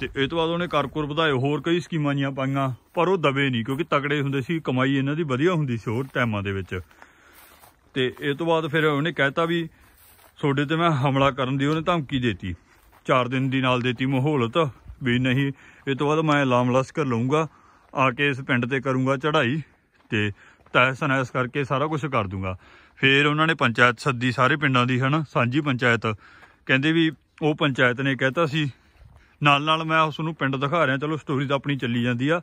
ਤੇ ਇਹ ਤੋਂ ਬਾਅਦ ਉਹਨੇ ਕਰ ਕੁਰ ਵਧਾਏ ਹੋਰ ਕਈ ਸਕੀਮਾਂ ਜੀਆਂ ਪਾਈਆਂ ਪਰ ਉਹ ਦਬੇ ਨਹੀਂ ਕਿਉਂਕਿ ਤਕੜੇ ਹੁੰਦੇ ਸੀ ਕਮਾਈ ਇਹਨਾਂ ਦੀ ਵਧੀਆ ਹੁੰਦੀ ਸੀ ਹੋਰ ਟਾਈਮਾਂ ਦੇ ਵਿੱਚ ਤੇ ਇਹ ਤੋਂ ਬਾਅਦ ਫਿਰ ਉਹਨੇ ਕਹਿਤਾ ਵੀ ਤੁਹਾਡੇ ਤੇ ਮੈਂ ਹਮਲਾ ਕਰਨ ਦੀ ਉਹਨੇ ਧਮਕੀ ਦਿੱਤੀ 4 ਦਿਨ ਦੀ ਨਾਲ ਦਿੱਤੀ ਮਾਹੌਲਤ ਵੀ ਨਹੀਂ ਇਹ ਤੋਂ ਬਾਅਦ ਮੈਂ ਲਾਮ ਕਰ ਲਵਾਂਗਾ ਆ ਕੇ ਇਸ ਪਿੰਡ ਤੇ ਕਰੂੰਗਾ ਚੜ੍ਹਾਈ ਤੇ ਤੈਸ ਨੈਸ ਕਰਕੇ ਸਾਰਾ ਕੁਝ ਕਰ ਦੂੰਗਾ ਫਿਰ ਉਹਨਾਂ ਨੇ ਪੰਚਾਇਤ ਸੱਦੀ ਸਾਰੇ ਪਿੰਡਾਂ ਦੀ ਹਨ ਸਾਂਝੀ ਪੰਚਾਇਤ ਕਹਿੰਦੇ ਵੀ ਉਹ ਪੰਚਾਇਤ ਨੇ ਕਹਿਤਾ ਸੀ ਨਾਲ ਨਾਲ ਮੈਂ ਉਸ ਨੂੰ ਪਿੰਡ ਦਿਖਾ ਰਿਹਾ ਚਲੋ ਸਟੋਰੀ ਤਾਂ ਆਪਣੀ ਚੱਲੀ ਜਾਂਦੀ ਆ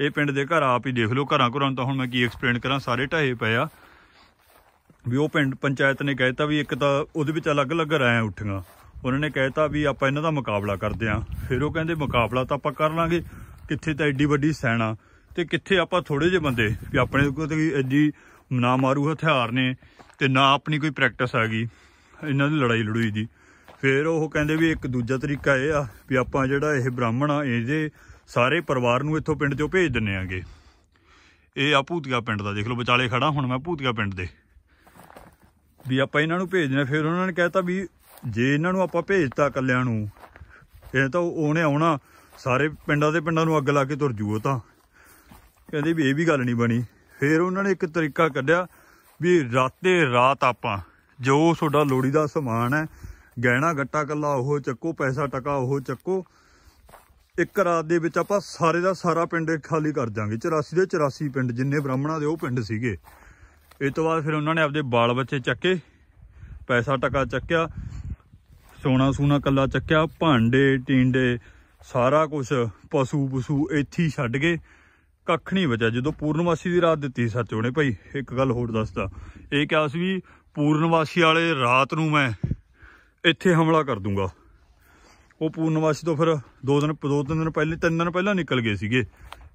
ਇਹ ਪਿੰਡ ਦੇ ਘਰ ਆਪ ਹੀ ਦੇਖ ਲਓ ਘਰਾਂ ਘਰਾਂ ਤਾਂ ਹੁਣ ਮੈਂ ਕੀ ਐਕਸਪਲੇਨ ਕਰਾਂ ਸਾਰੇ ਢਾਏ ਪਏ ਆ ਵੀ ਉਹ ਪਿੰਡ ਪੰਚਾਇਤ ਨੇ ਕਹਿਤਾ ਵੀ ਇੱਕ ਤਾਂ ਉਹਦੇ ਵਿੱਚ ਅਲੱਗ-ਅਲੱਗ ਰਾਇ ਉੱਠੀਆਂ ਉਹਨਾਂ ਨੇ ਕਹਿਤਾ ਵੀ ਆਪਾਂ ਇਹਨਾਂ ਦਾ ਮੁਕਾਬਲਾ ਕਰਦੇ ਆਂ ਫਿਰ ਉਹ ਕਹਿੰਦੇ ਮੁਕਾਬਲਾ ਤਾਂ ਆਪਾਂ ਕਰ ਲਾਂਗੇ ਕਿੱਥੇ ਤਾਂ ਐਡੀ ਵੱਡੀ ਸੈਨਾ ਤੇ ਕਿੱਥੇ ਆਪਾਂ ਥੋੜੇ ਜਿਹੇ ਬੰਦੇ ਵੀ ਆਪਣੇ ਕੋਲ ਤੇ ਐਡੀ ਨਾ ਮਾਰੂ ਹਥਿਆਰ ਨੇ ਤੇ ਨਾ ਆਪਣੀ ਕੋਈ ਪ੍ਰੈਕਟਿਸ ਆ ਗਈ ਇਹਨਾਂ ਦੀ ਲੜਾਈ ਲੜੂਈ ਦੀ ਫਿਰ ਉਹ ਕਹਿੰਦੇ ਵੀ ਇੱਕ ਦੂਜਾ ਤਰੀਕਾ ਇਹ ਆ ਵੀ ਆਪਾਂ ਜਿਹੜਾ ਇਹ ਬ੍ਰਾਹਮਣ ਆ ਇਹਦੇ ਸਾਰੇ ਪਰਿਵਾਰ ਨੂੰ ਇੱਥੋਂ ਪਿੰਡ ਚੋਂ ਭੇਜ ਦਿੰਨੇ ਆਗੇ ਇਹ ਆ ਭੂਤਗਾ ਪਿੰਡ ਦਾ ਦੇਖ ਲਓ ਵਿਚਾਲੇ ਖੜਾ ਹੁਣ ਮੈਂ ਭੂਤਗਾ ਪਿੰਡ ਦੇ ਵੀ ਆਪਾਂ ਇਹਨਾਂ ਨੂੰ ਭੇਜ ਦਿੰਨੇ ਫਿਰ ਉਹਨਾਂ ਨੇ ਕਹਿਤਾ ਵੀ ਜੇ ਇਹਨਾਂ ਨੂੰ ਆਪਾਂ ਭੇਜਤਾ ਕੱਲਿਆਂ ਨੂੰ ਇਹ ਤਾਂ ਉਹਨੇ ਆਉਣਾ ਸਾਰੇ ਪਿੰਡਾਂ ਦੇ ਪਿੰਡਾਂ ਨੂੰ ਅੱਗ ਲਾ ਕੇ ਤੁਰ ਜੂ ਉਹ ਤਾਂ ਕਹਿੰਦੇ ਵੀ ਇਹ ਵੀ ਗੱਲ ਨਹੀਂ ਬਣੀ ਫਿਰ ਉਹਨਾਂ ਨੇ ਇੱਕ ਤਰੀਕਾ ਕੱਢਿਆ ਵੀ ਰਾਤੇ ਰਾਤ ਆਪਾਂ ਜੋ ਤੁਹਾਡਾ ਲੋੜੀ ਦਾ ਸਮਾਨ ਹੈ ਗਹਿਣਾ ਗੱਟਾ ਕੱਲਾ ਉਹ ਚੱਕੋ ਪੈਸਾ ਟਕਾ ਉਹ ਚੱਕੋ ਇੱਕ ਰਾਤ ਦੇ ਵਿੱਚ ਆਪਾਂ ਸਾਰੇ ਦਾ ਸਾਰਾ ਪਿੰਡ ਖਾਲੀ ਕਰ ਜਾਾਂਗੇ 84 ਦੇ 84 ਪਿੰਡ ਜਿੰਨੇ ਬ੍ਰਾਹਮਣਾਂ ਦੇ ਉਹ ਪਿੰਡ ਸੀਗੇ ਇਹ ਤੋਂ ਬਾਅਦ ਫਿਰ ਉਹਨਾਂ ਨੇ ਆਪਦੇ ਬਾਲ ਬੱਚੇ ਚੱਕੇ ਪੈਸਾ ਟਕਾ ਚੱਕਿਆ ਸੋਨਾ ਸੂਨਾ ਕੱਲਾ ਚੱਕਿਆ ਭਾਂਡੇ ਟਿੰਡੇ ਸਾਰਾ ਕੁਝ ਪਸ਼ੂ ਪਸ਼ੂ ਇੱਥੇ ਛੱਡ ਗਏ ਕੱਖ ਨਹੀਂ ਬਚਿਆ ਜਦੋਂ ਪੂਰਨਵਾਸੀ ਦੀ ਰਾਤ ਦਿੱਤੀ ਸੱਚ ਉਹਨੇ ਭਾਈ ਇੱਕ ਗੱਲ ਹੋਰ ਦੱਸਦਾ ਇਹ ਕਿਹਾ ਸੀ ਵੀ ਪੂਰਨਵਾਸੀ ਵਾਲੇ ਰਾਤ ਨੂੰ ਮੈਂ ਇੱਥੇ ਹਮਲਾ ਕਰ ਦੂੰਗਾ ਉਹ ਪੂਰਨਵਾਸੀ ਤੋਂ ਫਿਰ ਦੋ ਦਿਨ ਦੋ ਤਿੰਨ ਦਿਨ ਪਹਿਲੇ ਤਿੰਨ ਦਿਨ ਪਹਿਲਾਂ ਨਿਕਲ ਗਏ ਸੀਗੇ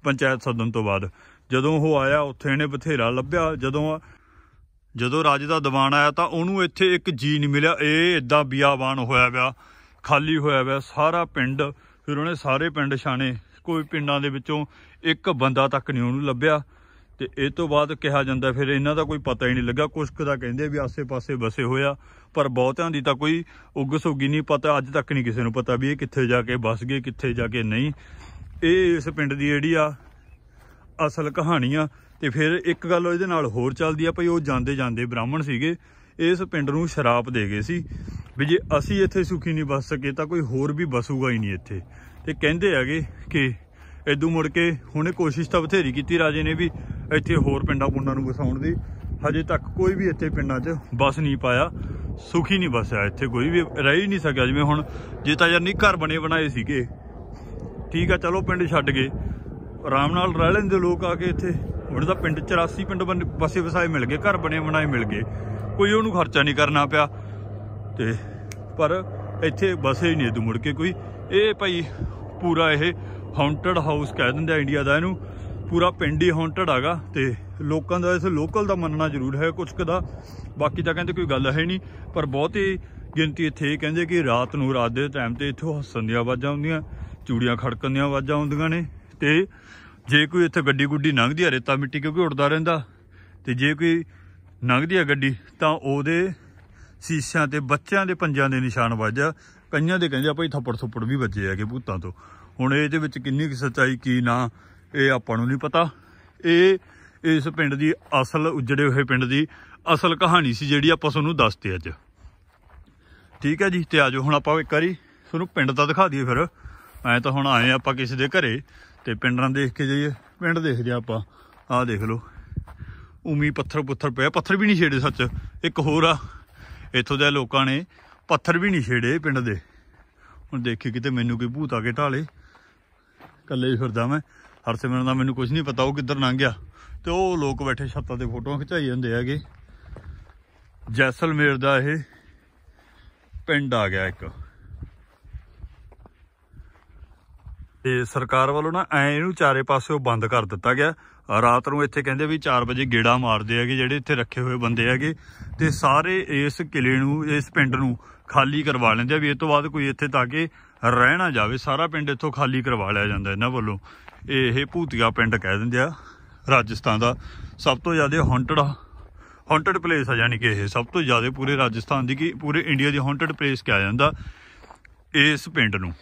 ਪੰਚਾਇਤ ਸਦਨ ਤੋਂ ਬਾਅਦ ਜਦੋਂ ਉਹ ਆਇਆ ਉੱਥੇ ਇਹਨੇ ਬਥੇਰਾ ਲੱਭਿਆ ਜਦੋਂ ਜਦੋਂ ਰਾਜ ਦਾ ਦੀਵਾਨ ਆਇਆ ਤਾਂ ਉਹਨੂੰ ਇੱਥੇ ਇੱਕ ਜੀ ਨਹੀਂ ਮਿਲਿਆ ਇਹ ਇਦਾਂ ਬਿਆਬਾਨ ਹੋਇਆ ਪਿਆ ਖਾਲੀ ਹੋਇਆ ਪਿਆ ਸਾਰਾ ਪਿੰਡ ਫਿਰ ਉਹਨੇ ਸਾਰੇ ਪਿੰਡ ਛਾਣੇ ਕੋਈ ਪਿੰਡਾਂ ਦੇ ਵਿੱਚੋਂ ਇੱਕ ਬੰਦਾ ਤੱਕ ਨਹੀਂ ਉਹਨੂੰ ਲੱਭਿਆ ਤੇ ਇਹ ਤੋਂ ਬਾਅਦ ਕਿਹਾ ਜਾਂਦਾ ਫਿਰ ਇਹਨਾਂ ਦਾ ਕੋਈ ਪਤਾ ਹੀ ਨਹੀਂ ਲੱਗਾ ਕੁਸ਼ਕ ਦਾ ਕਹਿੰਦੇ ਵੀ ਆਸੇ-ਪਾਸੇ ਵਸੇ ਹੋਇਆ ਪਰ ਬਹੁਤਿਆਂ ਦੀ ਤਾਂ ਕੋਈ ਉੱਗ ਸੋਗੀ ਨਹੀਂ ਪਤਾ ਅੱਜ ਤੱਕ ਨਹੀਂ ਕਿਸੇ ਨੂੰ ਪਤਾ ਵੀ ਇਹ ਕਿੱਥੇ ਜਾ ਕੇ ਵਸ ਗਏ ਕਿੱਥੇ ਜਾ ਕੇ ਨਹੀਂ ਇਹ ਇਸ ਪਿੰਡ ਦੀ ਜਿਹੜੀ ਆ ਅਸਲ ਕਹਾਣੀ ਆ ਤੇ ਫਿਰ ਇੱਕ ਗੱਲ ਇਹਦੇ ਨਾਲ ਹੋਰ ਚੱਲਦੀ ਆ ਭਈ ਉਹ ਜਾਂਦੇ ਜਾਂਦੇ ਬ੍ਰਾਹਮਣ ਸੀਗੇ ਇਸ ਪਿੰਡ ਨੂੰ ਸ਼ਰਾਪ ਦੇ ਗਏ ਸੀ ਵੀ ਜੇ ਅਸੀਂ ਇੱਥੇ ਸੁਖੀ ਨਹੀਂ ਬਸ ਸਕੇ ਤਾਂ ਕੋਈ ਹੋਰ ਵੀ ਬਸੂਗਾ ਹੀ ਨਹੀਂ ਇੱਥੇ ਤੇ ਕਹਿੰਦੇ ਹੈਗੇ ਕਿ ਇਦੋਂ ਮੁੜ ਕੇ ਹੁਣੇ ਕੋਸ਼ਿਸ਼ ਤਾਂ ਬਥੇਰੀ ਕੀਤੀ ਰਾਜੇ ਨੇ ਵੀ ਇੱਥੇ ਹੋਰ ਪਿੰਡਾਂ ਪੁੰਡਾਂ ਨੂੰ ਵਸਾਉਣ ਦੀ ਹਜੇ ਤੱਕ ਕੋਈ ਵੀ ਇੱਥੇ ਪਿੰਡਾਂ 'ਚ ਬਸ ਨਹੀਂ ਪਾਇਆ ਸੁਖੀ ਨਹੀਂ ਬਸਿਆ ਇੱਥੇ ਕੋਈ ਵੀ ਰਹਿ ਹੀ ਨਹੀਂ ਸਕਿਆ ਜਿਵੇਂ ਹੁਣ ਜੇ ਤਾਂ ਯਾਰ ਨਹੀਂ ਘਰ ਬਣੇ ਬਣਾਏ ਸੀਗੇ ਠੀਕ ਆ ਚਲੋ ਪਿੰਡ ਛੱਡ ਗਏ ਆਰਾਮ ਨਾਲ ਰਹਿ ਲੈਂਦੇ ਲੋਕ ਆ ਕੇ ਇੱਥੇ ਹੁਣ ਤਾਂ ਪਿੰਡ 84 ਪਿੰਡ ਬਸੇ ਵਸਾਏ ਮਿਲ ਗਏ ਘਰ ਬਣੇ ਬਣਾਏ ਮਿਲ ਗਏ ਕੋਈ ਉਹਨੂੰ ਖਰਚਾ ਨਹੀਂ ਕਰਨਾ ਪਿਆ ਤੇ ਪਰ ਇੱਥੇ ਬਸੇ ਹੀ ਨਹੀਂ ਦੂ ਮੁੜ ਕੇ ਕੋਈ ਇਹ ਭਾਈ ਪੂਰਾ ਇਹ ਹੌਂਟਡ ਹਾਊਸ ਕਹਿ ਦਿੰਦੇ ਆ ਇੰਡੀਆ ਦਾ ਇਹਨੂੰ ਪੂਰਾ ਪਿੰਡ ਹੀ ਹੌਂਟਡ ਹੈਗਾ ਤੇ ਲੋਕਾਂ ਦਾ ਇਸ ਲੋਕਲ ਦਾ ਮੰਨਣਾ ਜ਼ਰੂਰ ਹੈ ਕੁਝ ਕੁ ਦਾ ਬਾਕੀ ਤਾਂ ਕਹਿੰਦੇ ਕੋਈ ਗੱਲ ਹੈ ਨਹੀਂ ਪਰ ਬਹੁਤੀ ਗਿਣਤੀ ਇੱਥੇ ਕਹਿੰਦੇ ਕਿ ਰਾਤ ਨੂੰ ਰਾਤ ਦੇ ਟਾਈਮ ਤੇ ਇੱਥੋਂ ਹੱਸਣ ਦੀਆਂ ਆਵਾਜ਼ਾਂ ਆਉਂਦੀਆਂ ਚੂੜੀਆਂ ਖੜਕਣ ਦੀਆਂ ਆਵਾਜ਼ਾਂ ਆਉਂਦੀਆਂ ਨੇ ਤੇ ਜੇ ਕੋਈ ਇੱਥੇ ਗੱਡੀ ਗੁੱਡੀ ਲੰਘਦੀ ਆ ਰੇਤਾ ਮਿੱਟੀ ਕਿਉਂਕਿ ਉੱਡਦਾ ਰਹਿੰਦਾ ਤੇ ਜੇ ਕੋਈ ਲੰਘਦੀ ਆ ਗੱਡੀ ਤਾਂ ਉਹਦੇ ਸੀਸਿਆਂ ਤੇ ਬੱਚਿਆਂ ਦੇ ਪੰਜਾਂ ਦੇ ਨਿਸ਼ਾਨ ਵੱਜਿਆ ਕਈਆਂ ਦੇ ਕਹਿੰਦੇ ਆ ਭਾਈ ਥੱਪੜ ਥੁੱਪੜ ਵੀ ਵੱਜੇ ਆਗੇ ਭੂਤਾਂ ਤੋਂ ਹੁਣ ਇਹਦੇ ਵਿੱਚ ਕਿੰਨੀ ਕਿ ਸੱਚਾਈ ਕੀ ਨਾ ਇਹ ਆਪਾਂ ਨੂੰ ਨਹੀਂ ਪਤਾ ਇਹ ਇਸ ਪਿੰਡ ਦੀ ਅਸਲ ਉਜੜੇ ਹੋਏ ਪਿੰਡ ਦੀ ਅਸਲ ਕਹਾਣੀ ਸੀ ਜਿਹੜੀ ਆਪਾਂ ਤੁਹਾਨੂੰ ਦੱਸਦੇ ਅੱਜ ਠੀਕ ਹੈ ਜੀ ਤੇ ਆਜੋ ਹੁਣ ਆਪਾਂ ਇੱਕ ਵਾਰੀ ਤੁਹਾਨੂੰ ਪਿੰਡ ਦਾ ਦਿਖਾ ਦਈਏ ਫਿਰ ਐ ਤਾਂ ਹੁਣ ਆਏ ਆਪਾਂ ਕਿਸੇ ਦੇ ਘਰੇ ਤੇ ਪਿੰਡਾਂ ਦੇਖ ਕੇ ਜਾਈਏ ਪਿੰਡ ਦੇਖਦੇ ਆਪਾਂ ਆਹ ਦੇਖ ਲਓ ਉਮੀ ਪੱਥਰ ਪੁੱਥਰ ਪਿਆ ਪੱਥਰ ਵੀ ਨਹੀਂ ਛੇੜੇ ਸੱਚ ਇੱਕ ਹੋਰ ਆ ਇੱਥੋਂ ਦੇ ਲੋਕਾਂ ਨੇ ਪੱਥਰ ਵੀ ਨਹੀਂ ਛੇੜੇ ਪਿੰਡ ਦੇ ਹੁਣ ਦੇਖੀ ਕਿਤੇ ਮੈਨੂੰ ਕੋਈ ਭੂਤ ਆ ਕੇ ਢਾਲੇ ਕੱਲੇ ਫਿਰਦਾ ਮੈਂ ਹਰ ਹਰਸਿਮਰਨ ਦਾ ਮੈਨੂੰ ਕੁਝ ਨਹੀਂ ਪਤਾ ਉਹ ਕਿੱਧਰ ਲੰਘ ਗਿਆ ਤੇ ਉਹ ਲੋਕ ਬੈਠੇ ਛੱਤਾਂ ਤੇ ਫੋਟੋਆਂ ਖਿਚਾਈ ਜਾਂਦੇ ਹੈਗੇ ਜੈਸਲਮੇਰ ਦਾ ਇਹ ਪਿੰਡ ਆ ਗਿਆ ਇੱਕ ਤੇ ਸਰਕਾਰ ਵੱਲੋਂ ਨਾ ਐ ਇਹਨੂੰ ਚਾਰੇ ਪਾਸੇ ਉਹ ਬੰਦ ਕਰ ਦਿੱਤਾ ਗਿਆ ਰਾਤ ਨੂੰ ਇੱਥੇ ਕਹਿੰਦੇ ਵੀ 4 ਵਜੇ ਗੇੜਾ ਮਾਰਦੇ ਹੈਗੇ ਜਿਹੜੇ ਇੱਥੇ ਰੱਖੇ ਹੋਏ ਬੰਦੇ ਹੈਗੇ ਤੇ ਸਾਰੇ ਇਸ ਕਿਲੇ ਨੂੰ ਇਸ ਪਿੰਡ ਨੂੰ ਖਾਲੀ ਕਰਵਾ ਲੈਂਦੇ ਆ ਵੀ ਇਸ ਤੋਂ ਬਾਅਦ ਕੋਈ ਇੱਥੇ ਤਾਂ ਕਿ ਰਹਿ ਨਾ ਜਾਵੇ ਸਾਰਾ ਪਿੰਡ ਇੱਥੋਂ ਖਾਲੀ ਕਰਵਾ ਲਿਆ ਜਾਂਦਾ ਇਹਨਾਂ ਵੱਲੋਂ ਇਹ ਭੂਤੀਆ ਪਿੰਡ ਕਹਿ ਦਿੰਦੇ ਆ ਰਾਜਸਥਾਨ ਦਾ ਸਭ ਤੋਂ ਜ਼ਿਆਦਾ ਹੌਂਟਡ ਹੌਂਟਡ ਪਲੇਸ ਆ ਯਾਨੀ ਕਿ ਇਹ ਸਭ ਤੋਂ ਜ਼ਿਆਦਾ ਪੂਰੇ ਰਾਜਸਥਾਨ ਦੀ ਕਿ ਪੂਰੇ ਇੰਡੀਆ ਦੀ ਹੌਂਟਡ ਪਲੇਸ ਕਿਹਾ ਜਾਂਦਾ ਇਸ ਪਿੰਡ ਨੂੰ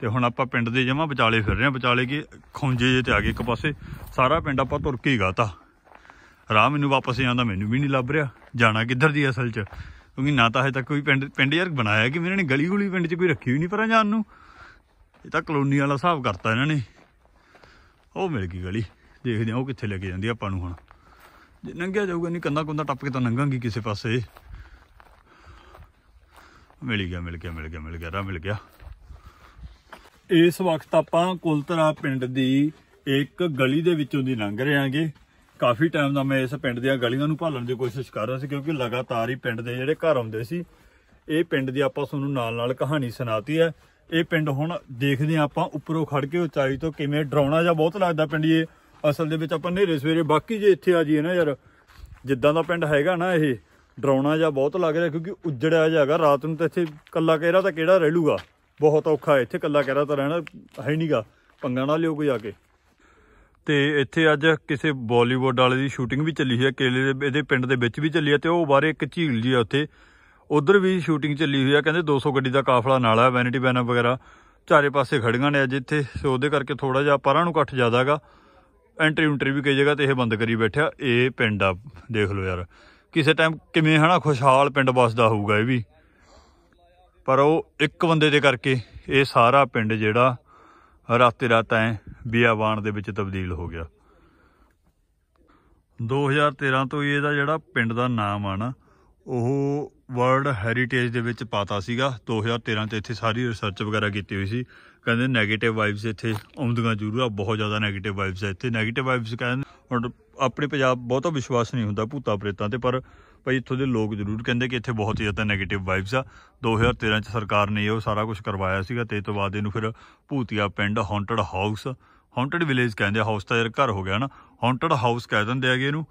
ਤੇ ਹੁਣ ਆਪਾਂ ਪਿੰਡ ਦੇ ਜਮਾ ਵਿਚਾਲੇ ਫਿਰ ਰਹੇ ਆ ਵਿਚਾਲੇ ਕੀ ਖੁੰਝੇ ਜੇ ਤੇ ਆ ਗਏ ਇੱਕ ਪਾਸੇ ਸਾਰਾ ਪਿੰਡ ਆਪਾਂ ਤੁਰ ਕੇ ਗਾਤਾ ਰਾਹ ਮੈਨੂੰ ਵਾਪਸ ਜਾਂਦਾ ਮੈਨੂੰ ਵੀ ਨਹੀਂ ਲੱਭ ਰਿਹਾ ਜਾਣਾ ਕਿੱਧਰ ਦੀ ਅਸਲ 'ਚ ਕਿਉਂਕਿ ਨਾ ਤਾਂ ਹਜੇ ਤੱਕ ਕੋਈ ਪਿੰਡ ਪਿੰਡ ਯਾਰ ਬਣਾਇਆ ਕਿ ਇਹਨਾਂ ਨੇ ਗਲੀ ਗੁਲੀ ਪਿੰਡ 'ਚ ਕੋਈ ਰੱਖੀ ਵੀ ਨਹੀਂ ਪਰਾਂ ਜਾਣ ਨੂੰ ਇਹ ਤਾਂ ਕਲੋਨੀ ਵਾਲਾ ਹਿਸਾਬ ਕਰਤਾ ਇਹਨਾਂ ਨੇ ਉਹ ਮਿਲ ਗਈ ਗਲੀ ਦੇਖਦੇ ਆ ਉਹ ਕਿੱਥੇ ਲੈ ਕੇ ਜਾਂਦੀ ਆਪਾਂ ਨੂੰ ਹੁਣ ਜੇ ਨੰਗਿਆ ਜਾਊਗਾ ਨਹੀਂ ਕੰਦਾ ਕੁੰਦਾ ਟੱਪ ਕੇ ਤਾਂ ਨੰਗਾਂਗੀ ਕਿਸੇ ਪਾਸੇ ਮਿਲ ਗਿਆ ਮਿਲ ਗਿਆ ਮਿਲ ਗਿਆ ਮਿਲ ਗਿਆ ਰਾ ਮਿਲ ਗਿਆ ਇਸ ਵਕਤ ਆਪਾਂ ਕੁਲਤਰਾ ਪਿੰਡ ਦੀ ਇੱਕ ਗਲੀ ਦੇ ਵਿੱਚੋਂ ਦੀ ਲੰਘ ਰਹੇ ਆਂਗੇ ਕਾਫੀ ਟਾਈਮ ਦਾ ਮੈਂ ਇਸ ਪਿੰਡ ਦੀਆਂ ਗਲੀਆਂ ਨੂੰ ਭਾਲਣ ਦੀ ਕੋਸ਼ਿਸ਼ ਕਰ ਰਿਹਾ ਸੀ ਕਿਉਂਕਿ ਲਗਾਤਾਰ ਹੀ ਪਿੰਡ ਦੇ ਜਿਹੜੇ ਘਰ ਆਉਂਦੇ ਸੀ ਇਹ ਪਿੰਡ ਦੀ ਆਪਾਂ ਤੁਹਾਨੂੰ ਨਾਲ-ਨਾਲ ਕਹਾਣੀ ਸੁਣਾਤੀ ਹੈ ਇਹ ਪਿੰਡ ਹੁਣ ਦੇਖਦੇ ਆ ਆਪਾਂ ਉੱਪਰੋਂ ਖੜ ਕੇ ਉਚਾਈ ਤੋਂ ਕਿਵੇਂ ਡਰਾਉਣਾ ਜਾਂ ਬਹੁਤ ਲੱਗਦਾ ਪਿੰਡ ਇਹ ਅਸਲ ਦੇ ਵਿੱਚ ਆਪਾਂ ਨੇਰੇ ਸਵੇਰੇ ਬਾਕੀ ਜੇ ਇੱਥੇ ਆ ਜੀਏ ਨਾ ਯਾਰ ਜਿੱਦਾਂ ਦਾ ਪਿੰਡ ਹੈਗਾ ਨਾ ਇਹ ਡਰਾਉਣਾ ਜਾਂ ਬਹੁਤ ਲੱਗ ਰਿਹਾ ਕਿਉਂਕਿ ਉਜੜਿਆ ਜਾਗਾ ਰਾਤ ਨੂੰ ਤਾਂ ਇੱਥੇ ਕੱਲਾ ਕਹਿਰਾ ਤਾਂ ਕਿਹੜਾ ਰਹਿ ਲੂਗਾ ਬਹੁਤ ਔਖਾ ਇੱਥੇ ਕੱਲਾ ਕਹਿਦਾ ਤਾਂ ਰਹਿਣਾ ਹੈ ਨਹੀਂਗਾ ਪੰਗਾ ਨਾ ਲਿਓ ਕੋਈ ਆ ਕੇ ਤੇ ਇੱਥੇ ਅੱਜ ਕਿਸੇ ਬਾਲੀਵੁੱਡ ਵਾਲੇ ਦੀ ਸ਼ੂਟਿੰਗ ਵੀ ਚੱਲੀ ਹੋਈ ਹੈ ਕੇਲੇ ਦੇ ਇਹਦੇ ਪਿੰਡ ਦੇ ਵਿੱਚ ਵੀ ਚੱਲੀ ਹੈ ਤੇ ਉਹ ਬਾਰੇ ਇੱਕ ਝੀਲ ਜੀ ਆ ਉੱਥੇ ਉਧਰ ਵੀ ਸ਼ੂਟਿੰਗ ਚੱਲੀ ਹੋਈ ਆ ਕਹਿੰਦੇ 200 ਗੱਡੀ ਦਾ ਕਾਫਲਾ ਨਾਲ ਆ ਵੈਨਿਟੀ ਵੈਨਾਂ ਵਗੈਰਾ ਚਾਰੇ ਪਾਸੇ ਖੜੀਆਂ ਨੇ ਅੱਜ ਇੱਥੇ ਸੋ ਉਹਦੇ ਕਰਕੇ ਥੋੜਾ ਜਿਹਾ ਪਰਾਂ ਨੂੰ ਇਕੱਠ ਜ਼ਿਆਦਾਗਾ ਐਂਟਰੀ ਉਂਟਰੀ ਵੀ ਕਈ ਜਗ੍ਹਾ ਤੇ ਇਹ ਬੰਦ ਕਰੀ ਬੈਠਿਆ ਇਹ ਪਿੰਡ ਆ ਦੇਖ ਲਓ ਯਾਰ ਕਿਸੇ ਟਾਈਮ ਕਿਵੇਂ ਹਨਾ ਖੁਸ਼ਹਾਲ ਪਿੰਡ ਬਸਦਾ ਹੋਊਗਾ ਇਹ ਵੀ ਪਰ ਉਹ ਇੱਕ ਬੰਦੇ ਦੇ ਕਰਕੇ ਇਹ ਸਾਰਾ ਪਿੰਡ ਜਿਹੜਾ ਰਾਤੇ ਰਾਤ ਐ ਬਿਆਵਾਨ ਦੇ ਵਿੱਚ ਤਬਦੀਲ ਹੋ ਗਿਆ 2013 ਤੋਂ ਇਹਦਾ ਜਿਹੜਾ ਪਿੰਡ ਦਾ ਨਾਮ ਆ ਨਾ ਉਹ ਵਰਲਡ ਹੈਰੀਟੇਜ ਦੇ ਵਿੱਚ ਪਾਤਾ ਸੀਗਾ 2013 ਤੇ ਇੱਥੇ ਸਾਰੀ ਰਿਸਰਚ ਵਗੈਰਾ ਕੀਤੀ ਹੋਈ ਸੀ ਕਹਿੰਦੇ 네ਗੇਟਿਵ ਵਾਈਬਸ ਇੱਥੇ ਆਉਂਦੀਆਂ ਜ਼ਰੂਰ ਆ ਬਹੁਤ ਜ਼ਿਆਦਾ 네ਗੇਟਿਵ ਵਾਈਬਸ ਇੱਥੇ 네ਗੇਟਿਵ ਵਾਈਬਸ ਕਹਿੰਦੇ ਹੁਣ ਆਪਣੇ ਪੰਜਾਬ ਬਹੁਤਾ ਵਿਸ਼ਵਾਸ ਨਹੀਂ ਹੁੰਦਾ ਭੂਤਾਂ ਪ੍ਰੇਤਾਂ ਤੇ ਪਰ ਭਾਈ ਇੱਥੋਂ ਦੇ ਲੋਕ ਜ਼ਰੂਰ ਕਹਿੰਦੇ ਕਿ ਇੱਥੇ ਬਹੁਤ ਹੀ ਜ਼ਿਆਦਾ 네ਗੇਟਿਵ ਵਾਈਬਸ ਆ 2013 ਚ ਸਰਕਾਰ ਨੇ ਇਹ ਸਾਰਾ ਕੁਝ ਕਰਵਾਇਆ ਸੀਗਾ ਤੇ ਤੋਂ ਬਾਅਦ ਇਹਨੂੰ ਫਿਰ ਭੂਤੀਆ ਪਿੰਡ ਹੌਂਟਡ ਹਾਊਸ ਹੌਂਟਡ ਵਿਲੇਜ ਕਹਿੰਦੇ ਹਾਊਸ ਤਾਂ ਯਾਰ ਘਰ ਹੋ ਗਿਆ ਨਾ ਹੌਂਟਡ ਹਾਊਸ ਕਹਿ ਦਿੰਦੇ ਆਗੇ ਇਹਨੂੰ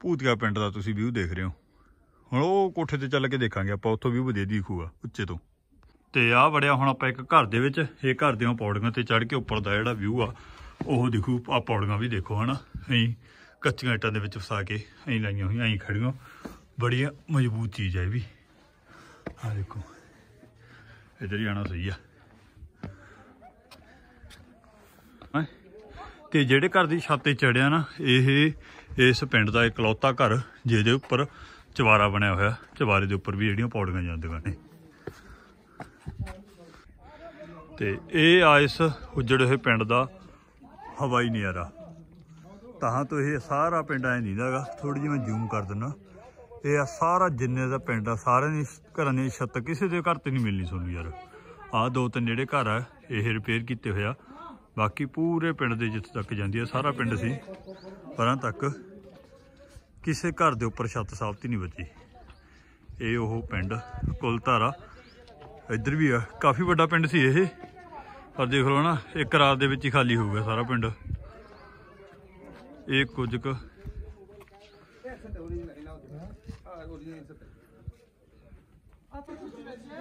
ਭੂਤੀਆ ਪਿੰਡ ਦਾ ਤੁਸੀਂ ਵੀਊ ਦੇਖ ਰਹੇ ਹੋ ਹੁਣ ਉਹ ਕੋਠੇ ਤੇ ਚੱਲ ਕੇ ਦੇਖਾਂਗੇ ਆਪਾਂ ਉੱਥੋਂ ਵੀਊ ਦੇ ਦੇਖੂਗਾ ਉੱਚੇ ਤੋਂ ਤੇ ਆ ਵੜਿਆ ਹੁਣ ਆਪਾਂ ਇੱਕ ਘਰ ਦੇ ਵਿੱਚ ਇਹ ਘਰ ਦੀਆਂ ਪੌੜੀਆਂ ਤੇ ਚੜ ਕੇ ਉੱਪਰ ਦਾ ਜਿਹੜਾ ਵਿਊ ਆ ਉਹ ਦੇਖੋ ਆ ਪੌੜੀਆਂ ਵੀ ਦੇਖੋ ਹਨਾ ਐਂ ਕੱਚੀਆਂ ਇੱਟਾਂ ਦੇ ਵਿੱਚ ਫਸਾ ਕੇ ਐਂ ਲਾਈਆਂ ਹੋਈਆਂ ਐਂ ਖੜੀਆਂ ਬੜੀ ਮਜ਼ਬੂਤ ਚੀਜ਼ ਹੈ ਵੀ ਆ ਦੇਖੋ ਇੱਧਰ ਜਾਣਾ ਸਹੀ ਆ ਤੇ ਜਿਹੜੇ ਘਰ ਦੀ ਛੱਤ ਤੇ ਚੜਿਆ ਨਾ ਇਹ ਇਸ ਪਿੰਡ ਦਾ ਇਕਲੌਤਾ ਘਰ ਜਿਹਦੇ ਉੱਪਰ ਚਵਾਰਾ ਬਣਿਆ ਹੋਇਆ ਚਵਾਰੇ ਦੇ ਉੱਪਰ ਵੀ ਜਿਹੜੀਆਂ ਪੌੜੀਆਂ ਜਾਂਦੀਆਂ ਨੇ ਤੇ ਇਹ ਆ ਇਸ ਉਜੜੇ ਹੋਏ ਪਿੰਡ ਦਾ ਹਵਾਈ ਨਜ਼ਾਰਾ ਤਾਂ ਤੋਂ ਇਹ ਸਾਰਾ ਪਿੰਡ ਐ ਨਹੀਂ ਦਾਗਾ ਥੋੜੀ ਜਿਹੀ ਮੈਂ ਜ਼ੂਮ ਕਰ ਦਿੰਨਾ ਇਹ ਆ ਸਾਰਾ ਜਿੰਨੇ ਦਾ ਪਿੰਡ ਆ ਸਾਰੇ ਨਹੀਂ ਘਰਾਂ ਦੀ ਛੱਤ ਕਿਸੇ ਦੇ ਘਰ ਤੇ ਨਹੀਂ ਮਿਲਣੀ ਤੁਹਾਨੂੰ ਯਾਰ ਆ ਦੋ ਤਿੰਨ ਜਿਹੜੇ ਘਰ ਆ ਇਹ ਰਿਪੇਅਰ ਕੀਤੇ ਹੋਇਆ ਬਾਕੀ ਪੂਰੇ ਪਿੰਡ ਦੇ ਜਿੱਥੇ ਤੱਕ ਜਾਂਦੀ ਆ ਸਾਰਾ ਪਿੰਡ ਸੀ ਪਰਾਂ ਤੱਕ ਕਿਸੇ ਘਰ ਦੇ ਉੱਪਰ ਛੱਤ ਸਾਫਤੀ ਨਹੀਂ ਬਚੀ ਇਹ ਉਹ ਪਿੰਡ ਕੁਲਤਾਰਾ ਇੱਧਰ ਵੀ ਆ ਕਾਫੀ ਵੱਡਾ ਪਿੰਡ ਸੀ ਇਹ ਪਰ ਦੇਖ ਲਓ ਨਾ ਇੱਕ ਰਾਤ ਦੇ ਵਿੱਚ ਹੀ ਖਾਲੀ ਹੋ ਗਿਆ ਸਾਰਾ ਪਿੰਡ ਇਹ ਕੁਝ ਕੁ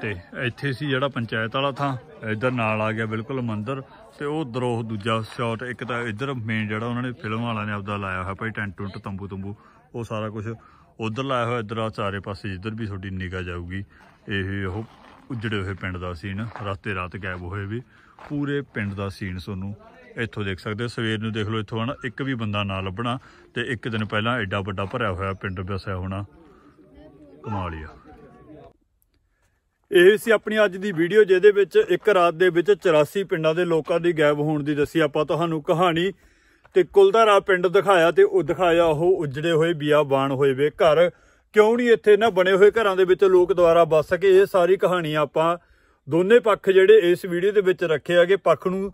ਤੇ ਇੱਥੇ ਸੀ ਜਿਹੜਾ ਪੰਚਾਇਤ ਵਾਲਾ ਥਾਂ ਇੱਧਰ ਨਾਲ ਆ ਗਿਆ ਬਿਲਕੁਲ ਮੰਦਿਰ ਤੇ ਉਹ ਦਰੋਹ ਦੂਜਾ ਸ਼ਾਟ ਇੱਕ ਤਾਂ ਇੱਧਰ ਮੇਨ ਜਿਹੜਾ ਉਹਨਾਂ ਨੇ ਫਿਲਮ ਵਾਲਿਆਂ ਨੇ ਆਪਦਾ ਲਾਇਆ ਹੋਇਆ ਭਾਈ ਟੈਂਟ ਟੁੰਟ ਤੰਬੂ ਤੰਬੂ ਉਹ ਸਾਰਾ ਕੁਝ ਉਧਰ ਲਾਇਆ ਹੋਇਆ ਇਧਰ ਆ ਚਾਰੇ ਪਾਸੇ ਜਿੱਧਰ ਵੀ ਤੁਹਾਡੀ ਨਿਗਾ ਜਾਊਗੀ ਇਹ ਉਹ ਉਜੜੇ ਹੋਏ ਪਿੰਡ ਦਾ ਸੀਨ ਰਾਤੇ ਰਾਤ ਗਾਇਬ ਹੋਏ ਵੀ ਪੂਰੇ ਪਿੰਡ ਦਾ ਸੀਨ ਤੁਹਾਨੂੰ ਇੱਥੋਂ ਦੇਖ ਸਕਦੇ ਹੋ ਸਵੇਰ ਨੂੰ ਦੇਖ ਲਓ ਇੱਥੋਂ ਹਨ ਇੱਕ ਵੀ ਬੰਦਾ ਨਾ ਲੱਭਣਾ ਤੇ ਇੱਕ ਦਿਨ ਪਹਿਲਾਂ ਐਡਾ ਵੱਡਾ ਭਰਿਆ ਹੋਇਆ ਪਿੰਡ ਵਸਿਆ ਹੋਣਾ ਕਮਾਲ ਆ ਇਹ ਸੀ ਆਪਣੀ ਅੱਜ ਦੀ ਵੀਡੀਓ ਜਿਹਦੇ ਵਿੱਚ ਇੱਕ ਰਾਤ ਦੇ ਵਿੱਚ 84 ਪਿੰਡਾਂ ਦੇ ਲੋਕਾਂ ਦੀ ਗਾਇਬ ਹੋਣ ਦੀ ਦੱਸੀ ਆਪਾਂ ਤੁਹਾਨੂੰ ਕਹਾਣੀ ਤੇ ਕੁਲਦਾਰਾ ਪਿੰਡ ਦਿਖਾਇਆ ਤੇ ਉਹ ਦਿਖਾਇਆ ਉਹ ਉਜੜੇ ਹੋਏ ਬਿਆਬਾਨ ਹੋਏ ਵੇ ਘਰ ਕਿਉਂ ਨਹੀਂ ਇੱਥੇ ਨਾ ਬਣੇ ਹੋਏ ਘਰਾਂ ਦੇ ਵਿੱਚ ਲੋਕ ਦੁਆਰਾ ਬਸ ਸਕੇ ਇਹ ਸਾਰੀ ਕਹਾਣੀ ਆਪਾਂ ਦੋਨੇ ਪੱਖ ਜਿਹੜੇ ਇਸ ਵੀਡੀਓ ਦੇ ਵਿੱਚ ਰੱਖੇ ਆਗੇ ਪੱਖ ਨੂੰ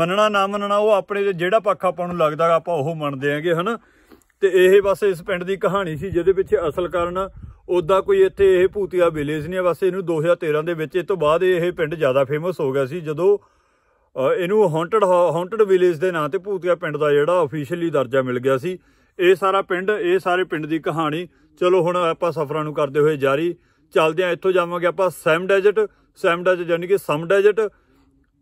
ਮੰਨਣਾ ਨਾ ਮੰਨਣਾ ਉਹ ਆਪਣੇ ਦੇ ਜਿਹੜਾ ਪੱਖ ਆਪਾਂ ਨੂੰ ਲੱਗਦਾ ਆਪਾਂ ਉਹ ਮੰਨਦੇ ਆਂਗੇ ਹਨ ਤੇ ਇਹ ਬਸ ਇਸ ਪਿੰਡ ਦੀ ਕਹਾਣੀ ਸੀ ਜਿਹਦੇ ਵਿੱਚ ਅਸਲ ਕਾਰਨ ਉਦਾਂ ਕੋਈ ਇੱਥੇ ਇਹ ਭੂਤੀਆ ਵਿਲੇਜ ਨਹੀਂ ਬਸ ਇਹਨੂੰ 2013 ਦੇ ਵਿੱਚ ਇਹ ਤੋਂ ਬਾਅਦ ਇਹ ਪਿੰਡ ਜ਼ਿਆਦਾ ਫੇਮਸ ਹੋ ਗਿਆ ਸੀ ਜਦੋਂ ਇਹਨੂੰ ਹੌਂਟਡ ਹੌਂਟਡ ਵਿਲੇਜ ਦੇ ਨਾਂ ਤੇ ਭੂਤੀਆ ਪਿੰਡ ਦਾ ਜਿਹੜਾ ਅਫੀਸ਼ੀਅਲੀ ਦਰਜਾ ਮਿਲ ਗਿਆ ਸੀ ਇਹ ਸਾਰਾ ਪਿੰਡ ਇਹ ਸਾਰੇ ਪਿੰਡ ਦੀ ਕਹਾਣੀ ਚਲੋ ਹੁਣ ਆਪਾਂ ਸਫ਼ਰਾਂ ਨੂੰ ਕਰਦੇ ਹੋਏ ਜਾਰੀ ਚੱਲਦੇ ਆ ਇੱਥੋਂ ਜਾਵਾਂਗੇ ਆਪਾਂ ਸੈਮ ਡੈਜ਼ਰਟ ਸੈਮ ਡੈਜ਼ਰਟ ਯਾਨੀ ਕਿ ਸਮ ਡੈਜ਼ਰਟ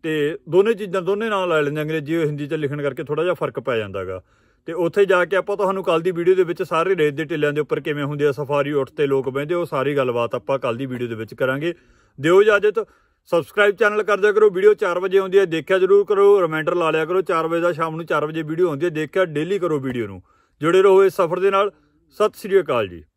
ਤੇ ਦੋਨੇ ਚੀਜ਼ਾਂ ਦੋਨੇ ਨਾਂ ਲੈ ਲੈਂਦੇ ਅੰਗਰੇਜ਼ੀ ਹਿੰਦੀ ਚ ਲਿਖਣ ਕਰਕੇ ਥੋੜਾ ਜਿਹਾ ਫਰਕ ਪੈ ਜਾਂਦਾਗਾ ਤੇ ਉੱਥੇ ਜਾ ਕੇ ਆਪਾਂ ਤੁਹਾਨੂੰ ਕੱਲ ਦੀ ਵੀਡੀਓ ਦੇ ਵਿੱਚ ਸਾਰੇ ਰੇਤ ਦੇ ਟਿੱਲਿਆਂ ਦੇ ਉੱਪਰ ਕਿਵੇਂ ਹੁੰਦੀ ਆ ਸਫਾਰੀ ਉੱਠ ਤੇ ਲੋਕ ਬਹਿੰਦੇ ਉਹ ਸਾਰੀ ਗੱਲਬਾਤ ਆਪਾਂ ਕੱਲ ਦੀ ਵੀਡੀਓ ਦੇ ਵਿੱਚ ਕਰਾਂਗੇ ਦਿਓ ਇਜਾਜ਼ਤ ਸਬਸਕ੍ਰਾਈਬ ਚੈਨਲ ਕਰ ਦਿਆ ਕਰੋ ਵੀਡੀਓ 4 ਵਜੇ ਆਉਂਦੀ ਹੈ ਦੇਖਿਆ ਜ਼ਰੂਰ ਕਰੋ ਰਿਮਾਈਂਡਰ ਲਾ ਲਿਆ ਕਰੋ 4 ਵਜੇ ਦਾ ਸ਼ਾਮ ਨੂੰ 4 ਵਜੇ ਵੀਡੀਓ ਆਉਂਦੀ ਹੈ ਦੇਖਿਆ ਡੇਲੀ ਕਰੋ ਵੀਡੀਓ ਨੂੰ ਜੁੜੇ ਰਹੋ ਇਸ ਸਫ਼ਰ ਦੇ ਨਾਲ ਸਤਿ ਸ੍ਰੀ ਅਕਾਲ ਜੀ